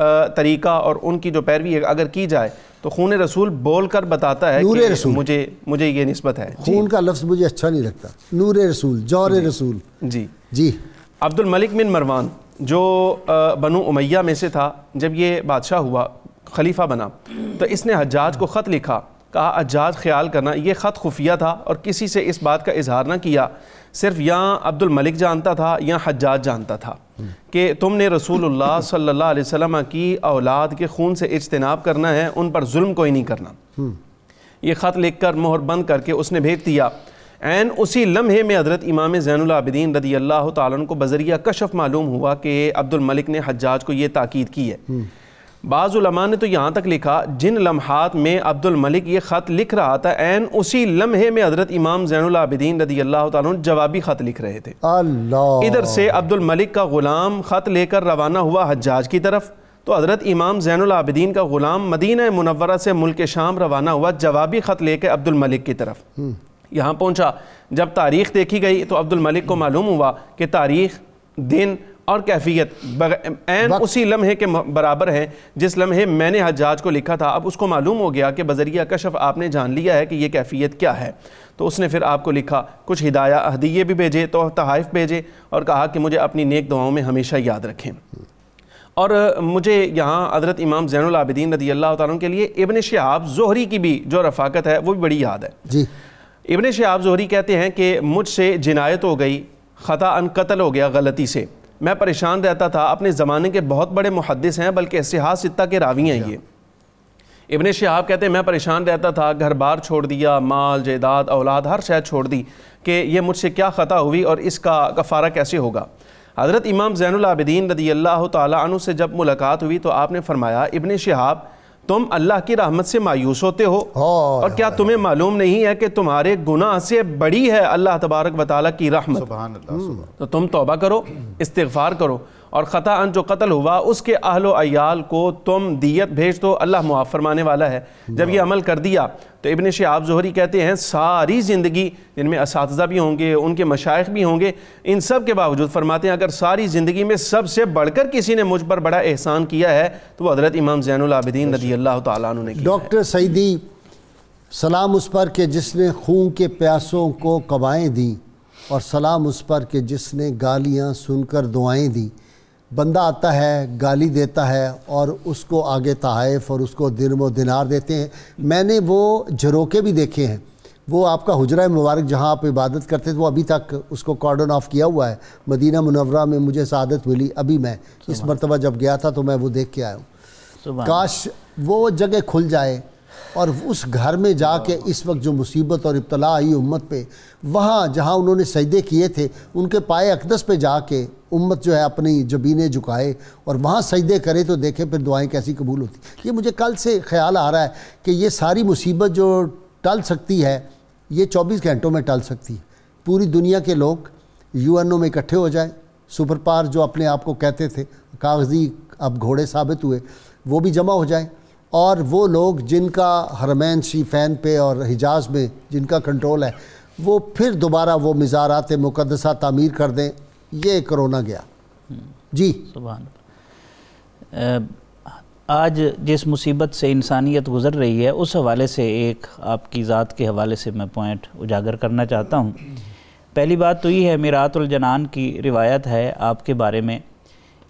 तरीका और उनकी जो पैरवी अगर की जाए तो खून रसूल बोल कर बताता है नूर रसूल मुझे मुझे ये नस्बत है खून का लफ्ज़ मुझे अच्छा नहीं लगता नूर रसूल जौर रसूल जी जी अब्दुल मलिक बिन मरवान जो बनु उमैया में से था जब ये बादशाह हुआ खलीफा बना तो इसने हजाज को ख़त लिखा कहा अजाज ख्याल करना यह ख़त खुफिया था और किसी से इस बात का इजहार ना किया सिर्फ यहाँ अब्दुल मलिक जानता था या हजाज जानता था कि तुमने रसूल सल्ला वसम की औलाद के खून से इजतनाब करना है उन पर जुल्म कोई नहीं करना हम्म। ये ख़त लिख कर मोहर बंद करके उसने भेज दिया एन उसी लम्हे में हजरत इमाम जैनआबदीन रदी अल्लाह तन को बजरिया कशफ मालूम हुआ कि अब्दुल मलिक ने हजाज को ये ताक़द की है हम्म। बाजा ने तो यहाँ तक लिखा जिन लम्हात में अब्दुल मलिक ये ख़त लिख रहा था एन उसी लम्हे में हज़रत इमाम जैनआबिदीन रदी अल्लाह जवाबी ख़त लिख रहे थे इधर से अब्दुल मलिक का ग़ुलाम ख़त लेकर रवाना हुआ हजाज की तरफ तो हज़रत इमाम अलाबिदीन का ग़ुलाम मदीना मुनवरा से मुल्क शाम रवाना हुआ जवाबी ख़त लेकर अब्दुल मलिक की तरफ हम्म। यहाँ पहुँचा जब तारीख देखी गई तो अब्दुल मलिक को मालूम हुआ कि तारीख दिन और कैफियत एन उसी लम्हे के बराबर हैं जिस लम्हे मैंने हजाज को लिखा था अब उसको मालूम हो गया कि बजरिया कशफ आपने जान लिया है कि ये कैफियत क्या है तो उसने फिर आपको लिखा कुछ हिदाया अहदिये भी भेजे तो तहफ़ भेजे और कहा कि मुझे अपनी नेक दुआओं में हमेशा याद रखें और मुझे यहाँ हज़रत इमाम ज़ैनआबदीन रदी अल्लाह तुम के लिए इबन शहाब जहरी की भी जो रफाकत है वो भी बड़ी याद है जी इबन शहाब जहरी कहते हैं कि मुझसे जिनायत हो गई ख़ता अन कतल हो गया गलती से मैं परेशान रहता था अपने ज़माने के बहुत बड़े मुहदस हैं बल्कि इसहा सित्ता के रावी हैं ये इबन शहाब कहते हैं मैं परेशान रहता था घर बार छोड़ दिया माल जयदाद औलाद हर शायद छोड़ दी कि ये मुझसे क्या ख़ता हुई और इसका गफ़ारा कैसे होगा हज़रत इमाम ज़ैनआबदीन रदी अल्लाह तु से जब मुलाकात हुई तो आपने फरमाया इबन शहाब तुम अल्लाह की रहमत से मायूस होते हो और, और क्या तुम्हें मालूम नहीं है कि तुम्हारे गुनाह से बड़ी है अल्लाह तबारक वाली की रहमत तो तुम तोबा करो इस्तफ़ार करो और अन जो कत्ल हुआ उसके अहलो अयाल को तुम दियत भेज दो अल्लाह मुआफ़ फरमाने वाला है जब ये अमल कर दिया तो इबन शहाब जहरी कहते हैं सारी ज़िंदगी जिनमें इस भी होंगे उनके मशाइ भी होंगे इन सब के बावजूद फरमाते हैं अगर सारी ज़िंदगी में सबसे बढ़कर किसी ने मुझ पर बड़ा एहसान किया है तो हज़रत इमाम जैनआबिदीन रजी अल्लाह तु ने डॉक्टर सईदी सलाम उस पर के जिसने खून के प्यासों को कबाएँ दी और सलाम उस पर के जिसने गालियाँ सुनकर दुआएँ दी बंदा आता है गाली देता है और उसको आगे तहफ़ और उसको दिन व दिनार देते हैं मैंने वो झरोके भी देखे हैं वो आपका हजरा मुबारक जहाँ आप इबादत करते थे वो अभी तक उसको कॉर्डन ऑफ किया हुआ है मदीना मुनवरा में मुझे शादत मिली अभी मैं इस मरतबा जब गया था तो मैं वो देख के आया हूँ काश वो जगह खुल जाए और उस घर में जा के इस वक्त जो मुसीबत और इब्तला आई उम्मत पे वहाँ जहाँ उन्होंने सजदे किए थे उनके पाए अकदस पे जाके उम्मत जो है अपनी जबीने झुकाए और वहाँ सजदे करे तो देखें फिर दुआएं कैसी कबूल होती ये मुझे कल से ख्याल आ रहा है कि ये सारी मुसीबत जो टल सकती है ये चौबीस घंटों में टल सकती है पूरी दुनिया के लोग ओ में इकट्ठे हो जाए सुपर पावर जो अपने आप को कहते थे कागज़ी अब घोड़े साबित हुए वो भी जमा हो जाए और वो लोग जिनका हरमैन शीफैन पे और हिजाज में जिनका कंट्रोल है वो फिर दोबारा वो मज़ारात मुकदसा तमीर कर दें ये करोना गया जी सुबह आज जिस मुसीबत से इंसानियत गुजर रही है उस हवाले से एक आपकी ज़ात के हवाले से मैं पॉइंट उजागर करना चाहता हूँ पहली बात तो ये है मीरातुलजनान की रिवायत है आपके बारे में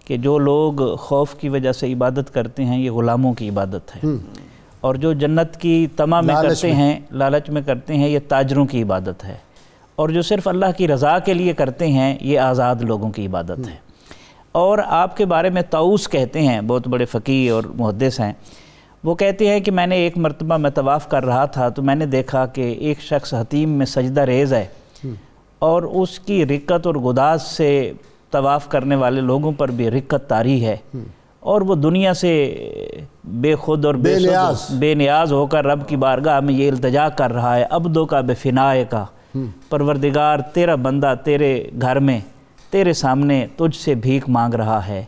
कि जो लोग खौफ की वजह से इबादत करते हैं ये ग़ुलामों की इबादत है हम्म। और जो जन्नत की तमा में करते में। हैं लालच में करते हैं ये ताजरों की इबादत है और जो सिर्फ़ अल्लाह की रज़ा के लिए करते हैं ये आज़ाद लोगों की इबादत हम्म। है और आपके बारे में ताउस कहते हैं बहुत बड़े फ़कीर और मुहदस हैं वो कहते हैं कि मैंने एक मरतबा मैं तवाफ़ कर रहा था तो मैंने देखा कि एक शख्स हतीम में सजदा रेज़ है हम्म। और उसकी रिक्कत और गुदास से तवाफ़ करने वाले लोगों पर भी रिक्कत तारी है और वो दुनिया से बेखुद और बे बेनियाज होकर रब की बारगाह में ये अल्तजा कर रहा है दो का बेफिनाए का हम्म। परवरदिगार तेरा बंदा तेरे घर में तेरे सामने तुझसे भीख मांग रहा है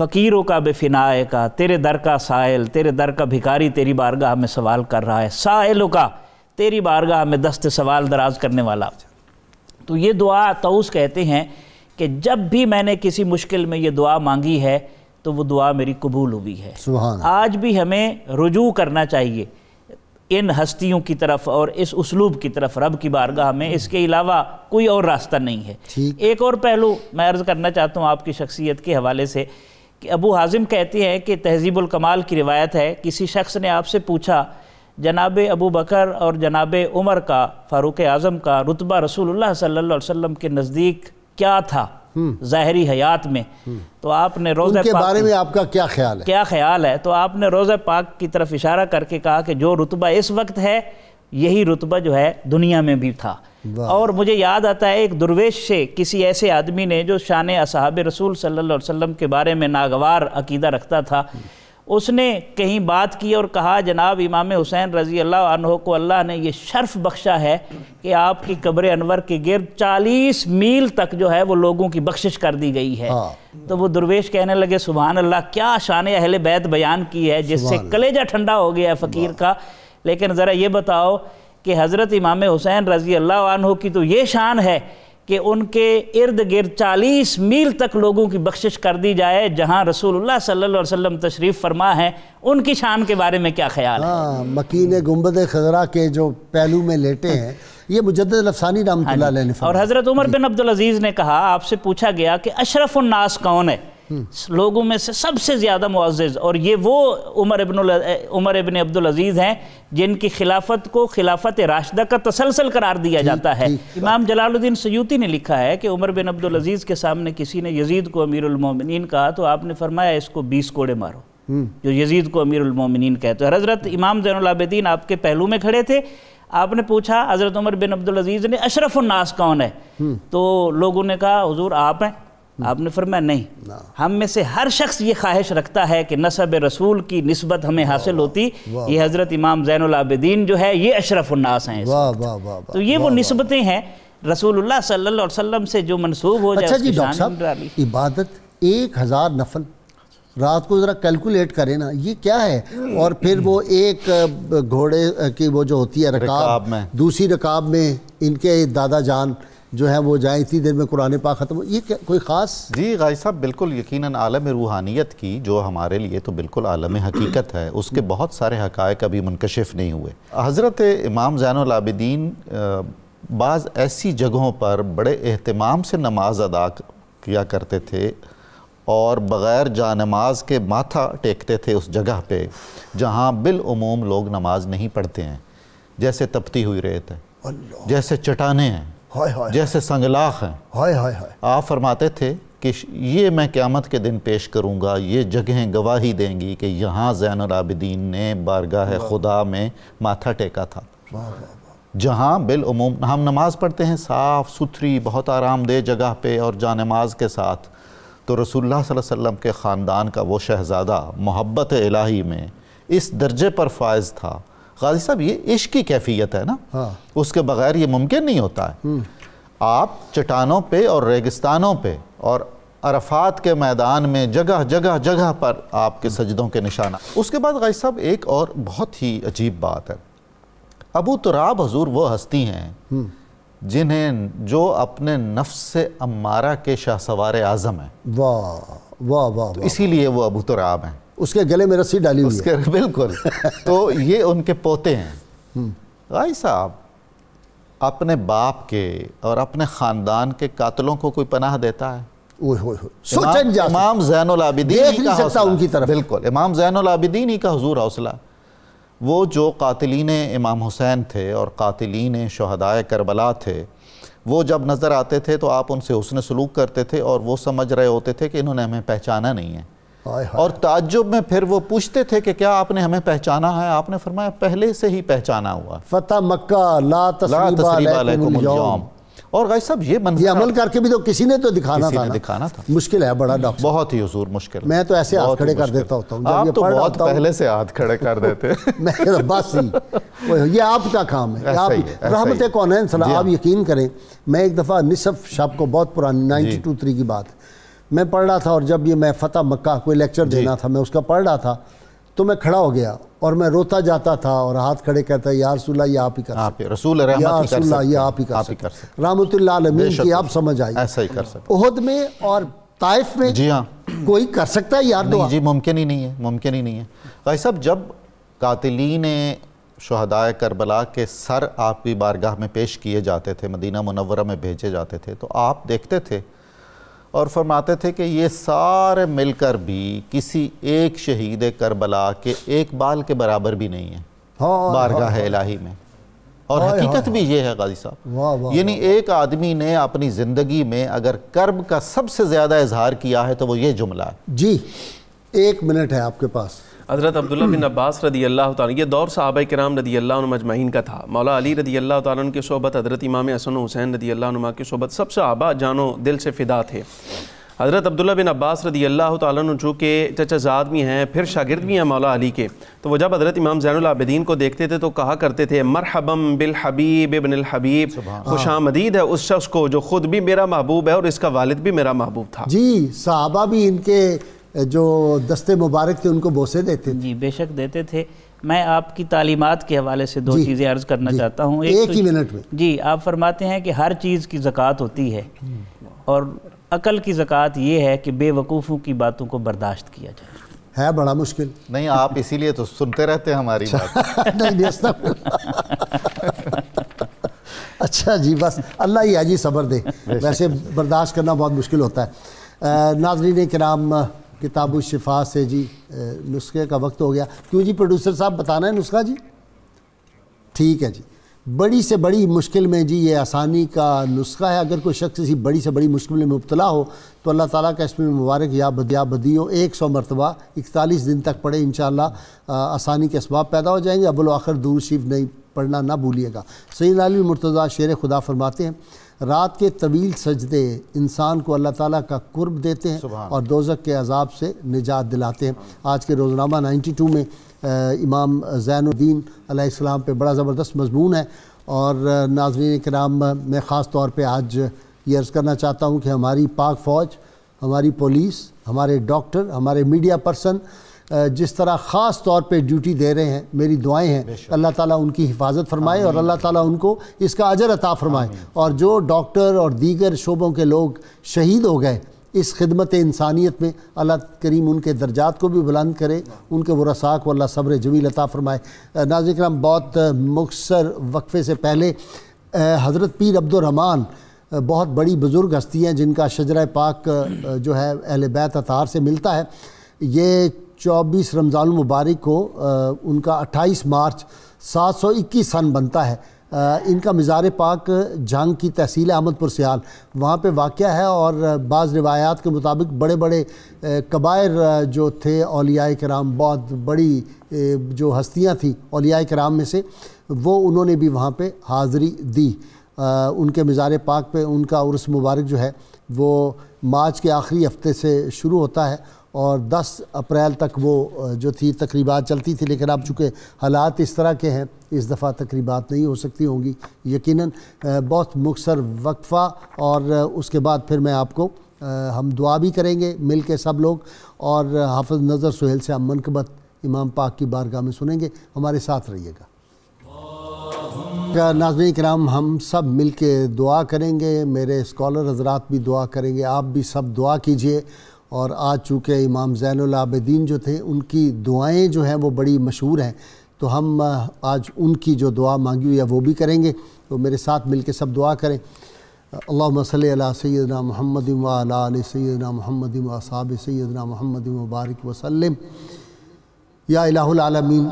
फ़कीरों का बेफिनाए का तेरे दर का साहिल तेरे दर का भिकारी तेरी बारगाह में सवाल कर रहा है साइलों का तेरी बारगाह में दस्त सवाल दराज करने वाला तो ये दुआ तउस कहते हैं कि जब भी मैंने किसी मुश्किल में ये दुआ मांगी है तो वो दुआ मेरी कबूल हुई है आज भी हमें रुजू करना चाहिए इन हस्तियों की तरफ और इस उसलूब की तरफ रब की बारगाह में इसके अलावा कोई और रास्ता नहीं है एक और पहलू मैं अर्ज़ करना चाहता हूँ आपकी शख्सियत के हवाले से कि अबू हाजिम कहते हैं कि तहजीबुल कमाल की रिवायत है किसी शख्स ने आपसे पूछा जनाब अबू बकर और जनाब उमर का फ़ारूक आज़म का रुतबा रसूल सल्ला वसम के नज़दीक क्या था हम्म। जहरी हयात में हम्म। तो आपने रोज़ के बारे में आपका क्या ख्याल है क्या ख्याल है तो आपने रोज़ पाक की तरफ इशारा करके कहा कि जो रुतबा इस वक्त है यही रुतबा जो है दुनिया में भी था और मुझे याद आता है एक दुर्वेश से किसी ऐसे आदमी ने जो शान असहाब रसूल सल्ला वसम के बारे में नागवार अकीदा रखता था उसने कहीं बात की और कहा जनाब इमाम हुसैन रज़ी अल्लाह अनहो को अल्लाह ने ये शर्फ बख्शा है कि आपकी कब्र अनवर के गिरद 40 मील तक जो है वो लोगों की बख्शिश कर दी गई है हाँ। तो वो दुर्वेश कहने लगे सुबहान अल्लाह क्या शान अहल बैत बयान की है जिससे कलेजा ठंडा हो गया है फ़कीर का लेकिन ज़रा ये बताओ कि हज़रत इमाम हुसैन रज़ी अल्लाह की तो ये शान है कि उनके इर्द गिर्द चालीस मील तक लोगों की बख्शिश कर दी जाए जहाँ रसूलुल्लाह सल्लल्लाहु अलैहि वसल्लम तशरीफ़ फरमा है उनकी शान के बारे में क्या ख्याल हाँ, है मकीन गुम्बद खजरा के जो पहलू में लेटे हैं ये मुजद लफसानी राम हाँ, और हज़रत उमर बिन अब्दुल अजीज़ ने कहा आपसे पूछा गया कि अशरफुलनास कौन है हम्म। लोगों में से सबसे ज़्यादा मुआज़ और ये वो उमर इबन उमर इबन अब्दुल अजीज़ हैं जिनकी खिलाफत को खिलाफत राशदा का तसलसल करार दिया जाता है इमाम जलालुद्दीन सयूती ने लिखा है कि उमर बिन अब्दुल अजीज़ के सामने किसी ने यजीद को अमीरमिन कहा तो आपने फरमाया इसको बीस कोड़े मारो हम्म। जो यजीद को अमीरमिन कहते हैं हज़रत इमाम जैनलाबद्दीन आपके पहलू में खड़े थे आपने पूछा हज़रत उमर बिन अब्दुल अजीज़ ने अशरफ उन्नास कौन है हम्म। तो लोगों ने कहा हजूर आप हैं हम्म। आपने फरमाया नहीं हम में से हर शख्स ये ख्वाहिश रखता है कि नसब रसूल की नस्बत हमें हासिल होती ये हज़रत इमाम जैनआबिदीन जो है ये अशरफुलनास हैं तो ये वो नस्बतें हैं रसूलुल्लाह सल्लल्लाहु अलैहि वसल्लम से जो मनसूब हो जाए अच्छा इबादत एक हज़ार नफल रात को ज़रा कैलकुलेट करें ना ये क्या है और फिर वो एक घोड़े की वो जो होती है रकाब, रकाब में दूसरी रकाब में इनके दादा जान जो है वो जाए इतनी देर में कुरान पा ख़त्म ये क्या कोई ख़ास जी गाय साहब बिल्कुल यकीनन आलम रूहानियत की जो हमारे लिए तो बिल्कुल आलम हकीकत है उसके बहुत सारे हकायक अभी मुनकशिफ़ नहीं हुए हज़रत इमाम जैनलाबिदीन बाज़ ऐसी जगहों पर बड़े अहतमाम से नमाज अदा किया करते थे और बग़ैर जा नमाज़ के माथा टेकते थे उस जगह पर जहाँ बिलूम लोग नमाज नहीं पढ़ते हैं जैसे तपती हुई रेत है जैसे चटाने हैं हाय हाय जैसे संगलाख हैं हाय हाय हाय आप फरमाते थे कि ये मैं क़्यामत के दिन पेश करूँगा ये जगहें गवाही देंगी कि यहाँ जैन अलाबिदीन ने बारगाह खुदा में माथा टेका था जहाँ बिलूम हम नमाज़ पढ़ते हैं साफ़ सुथरी बहुत आरामदेह जगह पे और जा नमाज के साथ तो रसूलुल्लाह वसल्लम के ख़ानदान का वो शहज़ादा मोहब्बत इलाही में इस दर्जे पर फायज़ था गाजी साहब ये इश्क की कैफियत है ना हाँ। उसके बगैर ये मुमकिन नहीं होता है हम्म। आप चट्टानों पे और रेगिस्तानों पे और अरफात के मैदान में जगह जगह जगह पर आपके सजदों के निशाना उसके बाद गाजी साहब एक और बहुत ही अजीब बात है अबू तुराब हजूर वो हस्ती हैं हम्म। जिन्हें जो अपने नफ्स से अम्मारा के शाह सवार आज़म है वाह वाह वाह तो इसीलिए वो अबू तुराब हैं उसके गले में रस्सी डाली उसके हुई है। बिल्कुल तो ये उनके पोते हैं हम्म। भाई साहब अपने बाप के और अपने ख़ानदान के कातलों को कोई पनाह देता है इमाम जैनिदीन की का उनकी तरफ बिल्कुल इमाम जैन ही का हजूर हौसला वो जो कातिलीन इमाम हुसैन थे और कातलिन शहदाय करबला थे वो जब नज़र आते थे तो आप उनसे उसने सलूक करते थे और वो समझ रहे होते थे कि इन्होंने हमें पहचाना नहीं है और ताजुब में फिर वो पूछते थे कि क्या आपने हमें पहचाना है आपने फरमाया पहले से ही पहचाना हुआ फतेह मक्का और गाय साहब ये मंजर अमल करके भी तो किसी ने तो दिखाना था ना। दिखाना था मुश्किल है बड़ा डॉक्टर बहुत ही हजूर मुश्किल मैं तो ऐसे हाथ खड़े कर देता होता हूँ आप तो बहुत पहले से हाथ खड़े कर देते मैं बस ही ये आपका काम है आप रहमत कौन है आप हाँ। यकीन करें मैं एक दफ़ा निसफ शाह को बहुत पुरानी नाइन्टी टू थ्री की बात है मैं पढ़ रहा था और जब ये मैं फ़तह मक्का कोई लेक्चर देना था मैं उसका पढ़ रहा था तो मैं खड़ा हो गया और मैं रोता जाता था और हाथ खड़े करता यार रसूल्ला ये आप ही कर रसूल यार रसूल्ला ये आप ही कर आप की आप समझ आई ऐसा ही कर सकते उहद में और ताइफ में जी हाँ कोई कर सकता है यार नहीं जी मुमकिन ही नहीं है मुमकिन ही नहीं है भाई साहब जब कातिलीन शहदाय करबला के सर आपकी बारगाह में पेश किए जाते थे मदीना मुनवरा में भेजे जाते थे तो आप देखते थे और फरमाते थे कि ये सारे मिलकर भी किसी एक शहीद करबला के एक बाल के बराबर भी नहीं है हाँ, हाँ बारगाह हाँ, इलाही में और हाँ, हकीकत हाँ, भी हाँ। ये है गाजी साहब यानी एक आदमी ने अपनी ज़िंदगी में अगर कर्ब का सबसे ज़्यादा इजहार किया है तो वो ये जुमला है जी एक मिनट है आपके पास हज़रत अब्दुल्ला बिन अब्बास रदी अल्लाह ये दौर साहब कराम रदी अल्लाह का था मौला अली रदी अल्लाह तन की सोबत हज़रत इमाम हसन हुसैन रदी अल्लाह की सोबत सबसे आबा जानो दिल से फ़िदा थे हज़रत अब्दुल्ला बिन अब्बास रदी अल्लाह तु चूँकि चचाजाद भी हैं फिर शागिर्द भी हैं मौला अली के तो वह जब हज़रत इमाम ज़ैनआबदीन को देखते थे तो कहा करते थे मरहबम बिल हबीब इबन हबीब खुश आमदीद है उस शख्स को जो ख़ुद भी मेरा महबूब है और इसका वालद भी मेरा महबूब था जी साहबा भी इनके जो दस्ते मुबारक थे उनको बोसे देते थे जी बेशक देते थे मैं आपकी तालीमत के हवाले से दो चीज़ें अर्ज़ करना चाहता हूँ एक, एक तो ही मिनट में जी आप फरमाते हैं कि हर चीज़ की ज़क़़त होती है और अकल की ज़क़़त ये है कि बेवकूफ़ों की बातों को बर्दाश्त किया जाए है बड़ा मुश्किल नहीं आप इसीलिए तो सुनते रहते हैं हमारी बात नहीं अच्छा जी बस अल्लाह ही हाजी सबर दे वैसे बर्दाश्त करना बहुत मुश्किल होता है नाजरीन कराम किताब शिफा से जी नुस्खे का वक्त हो गया क्यों जी प्रोड्यूसर साहब बताना है नुस्खा जी ठीक है जी बड़ी से बड़ी मुश्किल में जी ये आसानी का नुस्खा है अगर कोई शख्स इसी बड़ी से बड़ी मुश्किल में मुबतला हो तो अल्लाह ताला का इसमें मुबारक या बदिया बदियों एक सौ मरतबा इकतालीस दिन तक पढ़े इन आसानी के इसबाब पैदा हो जाएंगे अबुल आखिर दूर शिफ नहीं पढ़ना ना भूलिएगा सईद अली मुर्तज़ा शेर खुदा फरमाते हैं रात के तवील सजदे इंसान को अल्लाह ताला का कुर्ब देते हैं और दोजक के अजाब से निजात दिलाते हैं आज के रोज़नामा 92 में आ, इमाम जैनुद्दीन अलैहिस्सलाम पर बड़ा ज़बरदस्त मजमून है और नाजरीन कराम मैं ख़ास तौर पर आज ये अर्ज़ करना चाहता हूँ कि हमारी पाक फ़ौज हमारी पुलिस हमारे डॉक्टर हमारे मीडिया पर्सन जिस तरह ख़ास तौर पे ड्यूटी दे रहे हैं मेरी दुआएं हैं अल्लाह ताला उनकी हिफाजत फरमाए और अल्लाह ताला उनको इसका अजर अता फरमाए और जो डॉक्टर और दीगर शोबों के लोग शहीद हो गए इस खिदमत इंसानियत में अल्लाह करीम उनके दर्जात को भी बुलंद करे उनके वसाक वल्ला सब्र जवील अता फरमाए नाजिक राम बहुत मुखसर वक्फ़े से पहले हज़रत पीर अब्दुलरहमान बहुत बड़ी बुज़ुर्ग हस्ती हैं जिनका शजर पाक जो है अहल बैत अतार से मिलता है ये चौबीस रमज़ान मुबारक को उनका अट्ठाईस मार्च सात सौ इक्कीस सन बनता है इनका मज़ार पाक जंग की तहसील अहमदपुर सियाल वहाँ पर वाक़ है और बाज़ रवायात के मुताबिक बड़े बड़े कबायर जो थे अलिया कराम बहुत बड़ी जो हस्तियाँ थीं अलिया कराम में से वो उन्होंने भी वहाँ पर हाज़री दी आ, उनके मज़ार पाक पर उनका उर्स मुबारक जो है वो मार्च के आखिरी हफ़्ते से शुरू होता है और 10 अप्रैल तक वो जो थी तकरीबा चलती थी लेकिन अब चूँकि हालात इस तरह के हैं इस दफ़ा तकरीबा नहीं हो सकती होंगी यकीनन बहुत मुखसर वक्फ़ा और उसके बाद फिर मैं आपको हम दुआ भी करेंगे मिल के सब लोग और हाफ नज़र सुहेल से हम मनकबत इमाम पाक की बारगाह में सुनेंगे हमारे साथ रहिएगा नाजन कराम हम सब मिल के दुआ करेंगे मेरे स्कॉलर हजरात भी दुआ करेंगे आप भी सब दुआ कीजिए और आज चूँकि इमाम ज़ैनआबद्दीन जो थे उनकी दुआएं जो हैं वो बड़ी मशहूर हैं तो हम आज उनकी जो दुआ मांगी हुई है वो भी करेंगे तो मेरे साथ मिलके सब दुआ करें अल्लाह सल सैदना महमद वाल सैदना महमद साब सैदना महमद मुबारक वसलम या इलामीन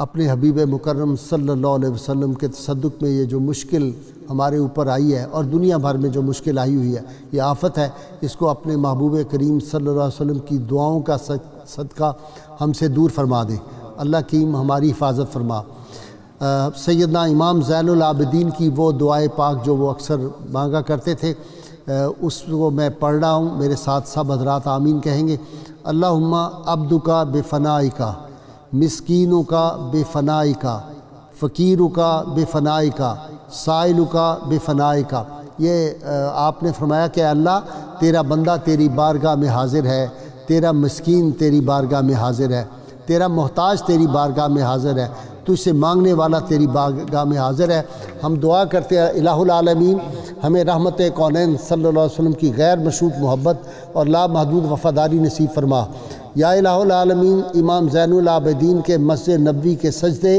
अपने हबीब मुकर्रम सल्लल्लाहु अलैहि वसल्लम के तसदुक में ये जो मुश्किल हमारे ऊपर आई है और दुनिया भर में जो मुश्किल आई हुई है ये आफत है इसको अपने महबूब करीम सल्लल्लाहु अलैहि वसल्लम की दुआओं का सदका हमसे दूर फरमा दें अल्लाह की हमारी हिफाजत फरमा सैदना इमाम ज़ैनआबदीन की वो दुआए पाक जो वो अक्सर मांगा करते थे उसको मैं पढ़ रहा हूँ मेरे साथ सब हजरात आमीन कहेंगे अल्लाह अब्दुका बेफनाई का मिसकीनों का बेफनाई का फ़कीरों का बेफनाई का साइलों का बेफनाई का ये आपने फरमाया कि अल्लाह तेरा बंदा तेरी बारगाह में हाजिर है तेरा मस्किन तेरी बारगाह में हाजिर है तेरा मोहताज तेरी बारगाह में हाजिर है तुझसे मांगने वाला तेरी बारगाह में हाजिर है हम दुआ करते हैं इलामीन हमें रहमत कौन सल्ला वसम की गैर मशरूत मोहब्बत और लामहदूद वफ़ादारी नसीब फरमा यामीन इमाम जैनदीन के मस्जिद नबी के सजदे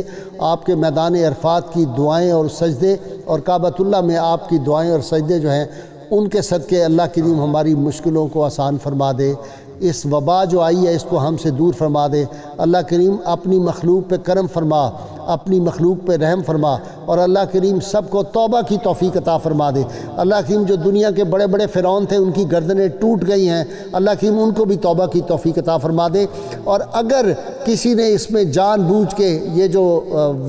आपके मैदान अरफात की दुआएँ और सजदे और काबतुल्ला में आपकी दुआएँ और सजदे जो हैं उनके सदक़े अल्लाह करीम हमारी मुश्किलों को आसान फरमा दे इस वबा जो आई है इसको हमसे दूर फरमा दे अल्लाह करीम अपनी मखलूक पे करम फरमा अपनी मखलूक पर रहम फरमा और अल्लाह करीम सब को तोबा की तोफ़ी अता फरमा दे अल्लाह करीम जो दुनिया के बड़े बड़े फ़िरौन थे उनकी गर्दनें टूट गई हैं अल्लाह करीम उनको भी तोबा की तोफ़ी अता फरमा दे और अगर किसी ने इसमें जान बूझ के ये जो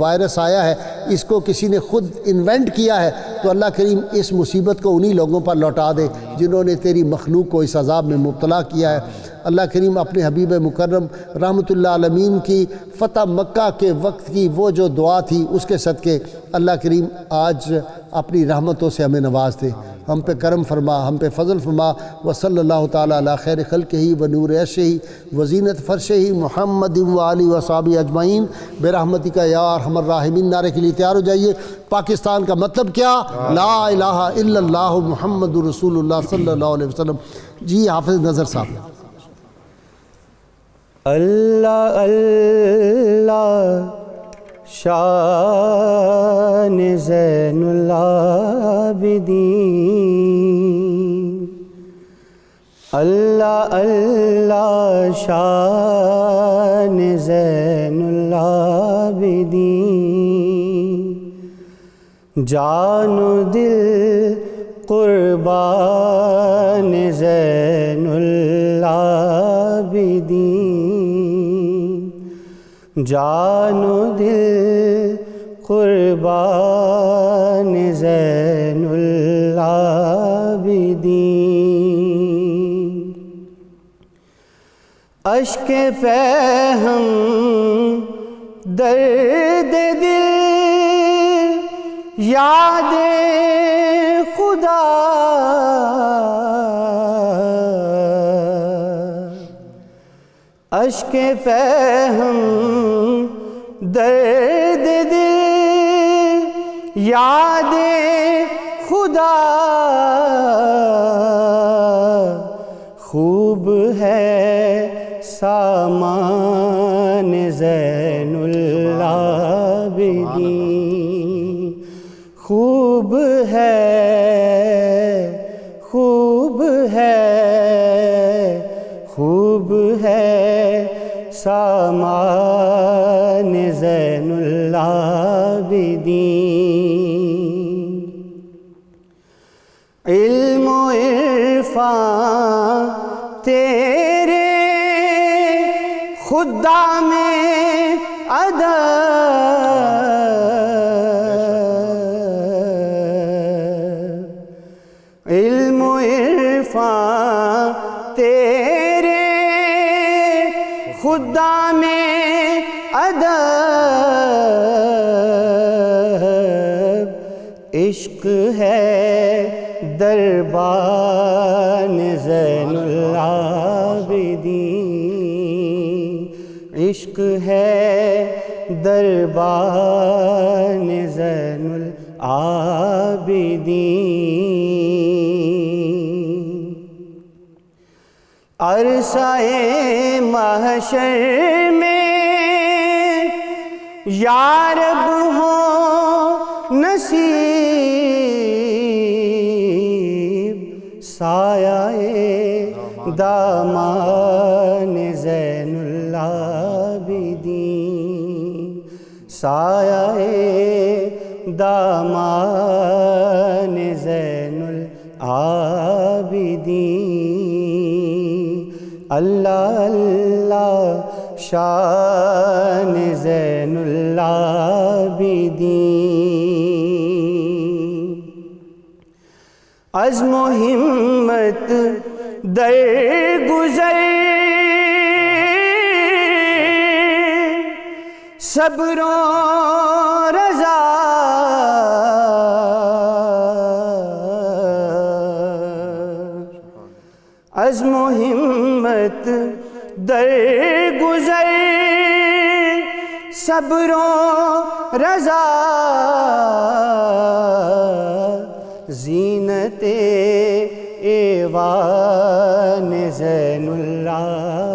वायरस आया है इसको किसी ने ख़ुद इन्वेंट किया है तो अल्लाह करीम इस मुसीबत को उन्हीं लोगों पर लौटा दे जिन्होंने तेरी मखलूक को इस अजाब में मुबतला किया है अल्लाह करीम अपने हबीब मुकर्रम रहमतमीन की फ़तह मक्का के वक्त की वो जो दुआ थी उसके सदक़े अल्लाह करीम आज अपनी रहमतों से हमें नवाज दे हम पे करम फरमा हम पे फजल फरमा व ताली खैर खल के ही व नूर ऐश ही वजीनत फरश ही मोहम्मद वाली वसाबी अजमाइन बेरहमती का यार हमर राहमिन नारे के लिए तैयार हो जाइए पाकिस्तान का मतलब क्या ला इलाहा इल्लल्लाहु मोहम्मद रसूलुल्लाह सल्लल्लाहु अलैहि वसल्लम जी हाफिज़ नज़र साहब अल्लाह अल्लाह शान जैनुल्लाबिदीन अल्लाह अल्लाह शान जैनुल्लाबिदीन जानु दिल कुर्बान जानो दिल कुर्बान जैनुल्लाबिदीन अश्क पे हम दर्द दिल याद खुदा अश्क पे हम दर्द दिल याद खुदा खूब है सामान जैनुल्लाबिदी खूब है खूब है खूब है सामान العابدين علم عرفان تیرے خدا میں इश्क है दरबार जैनुल आबिदी अरसाए महशर में यार हो नसीब साया दामा साया दामान जैनुल आबिदी अल्लाह अल्लाह शान जैनुल आबिदी अज़म हिम्मत दर गुज़र सबरों रजा अजम हिम्मत दर गुजर सबरों रजा जीनते एवा जैनुल्ला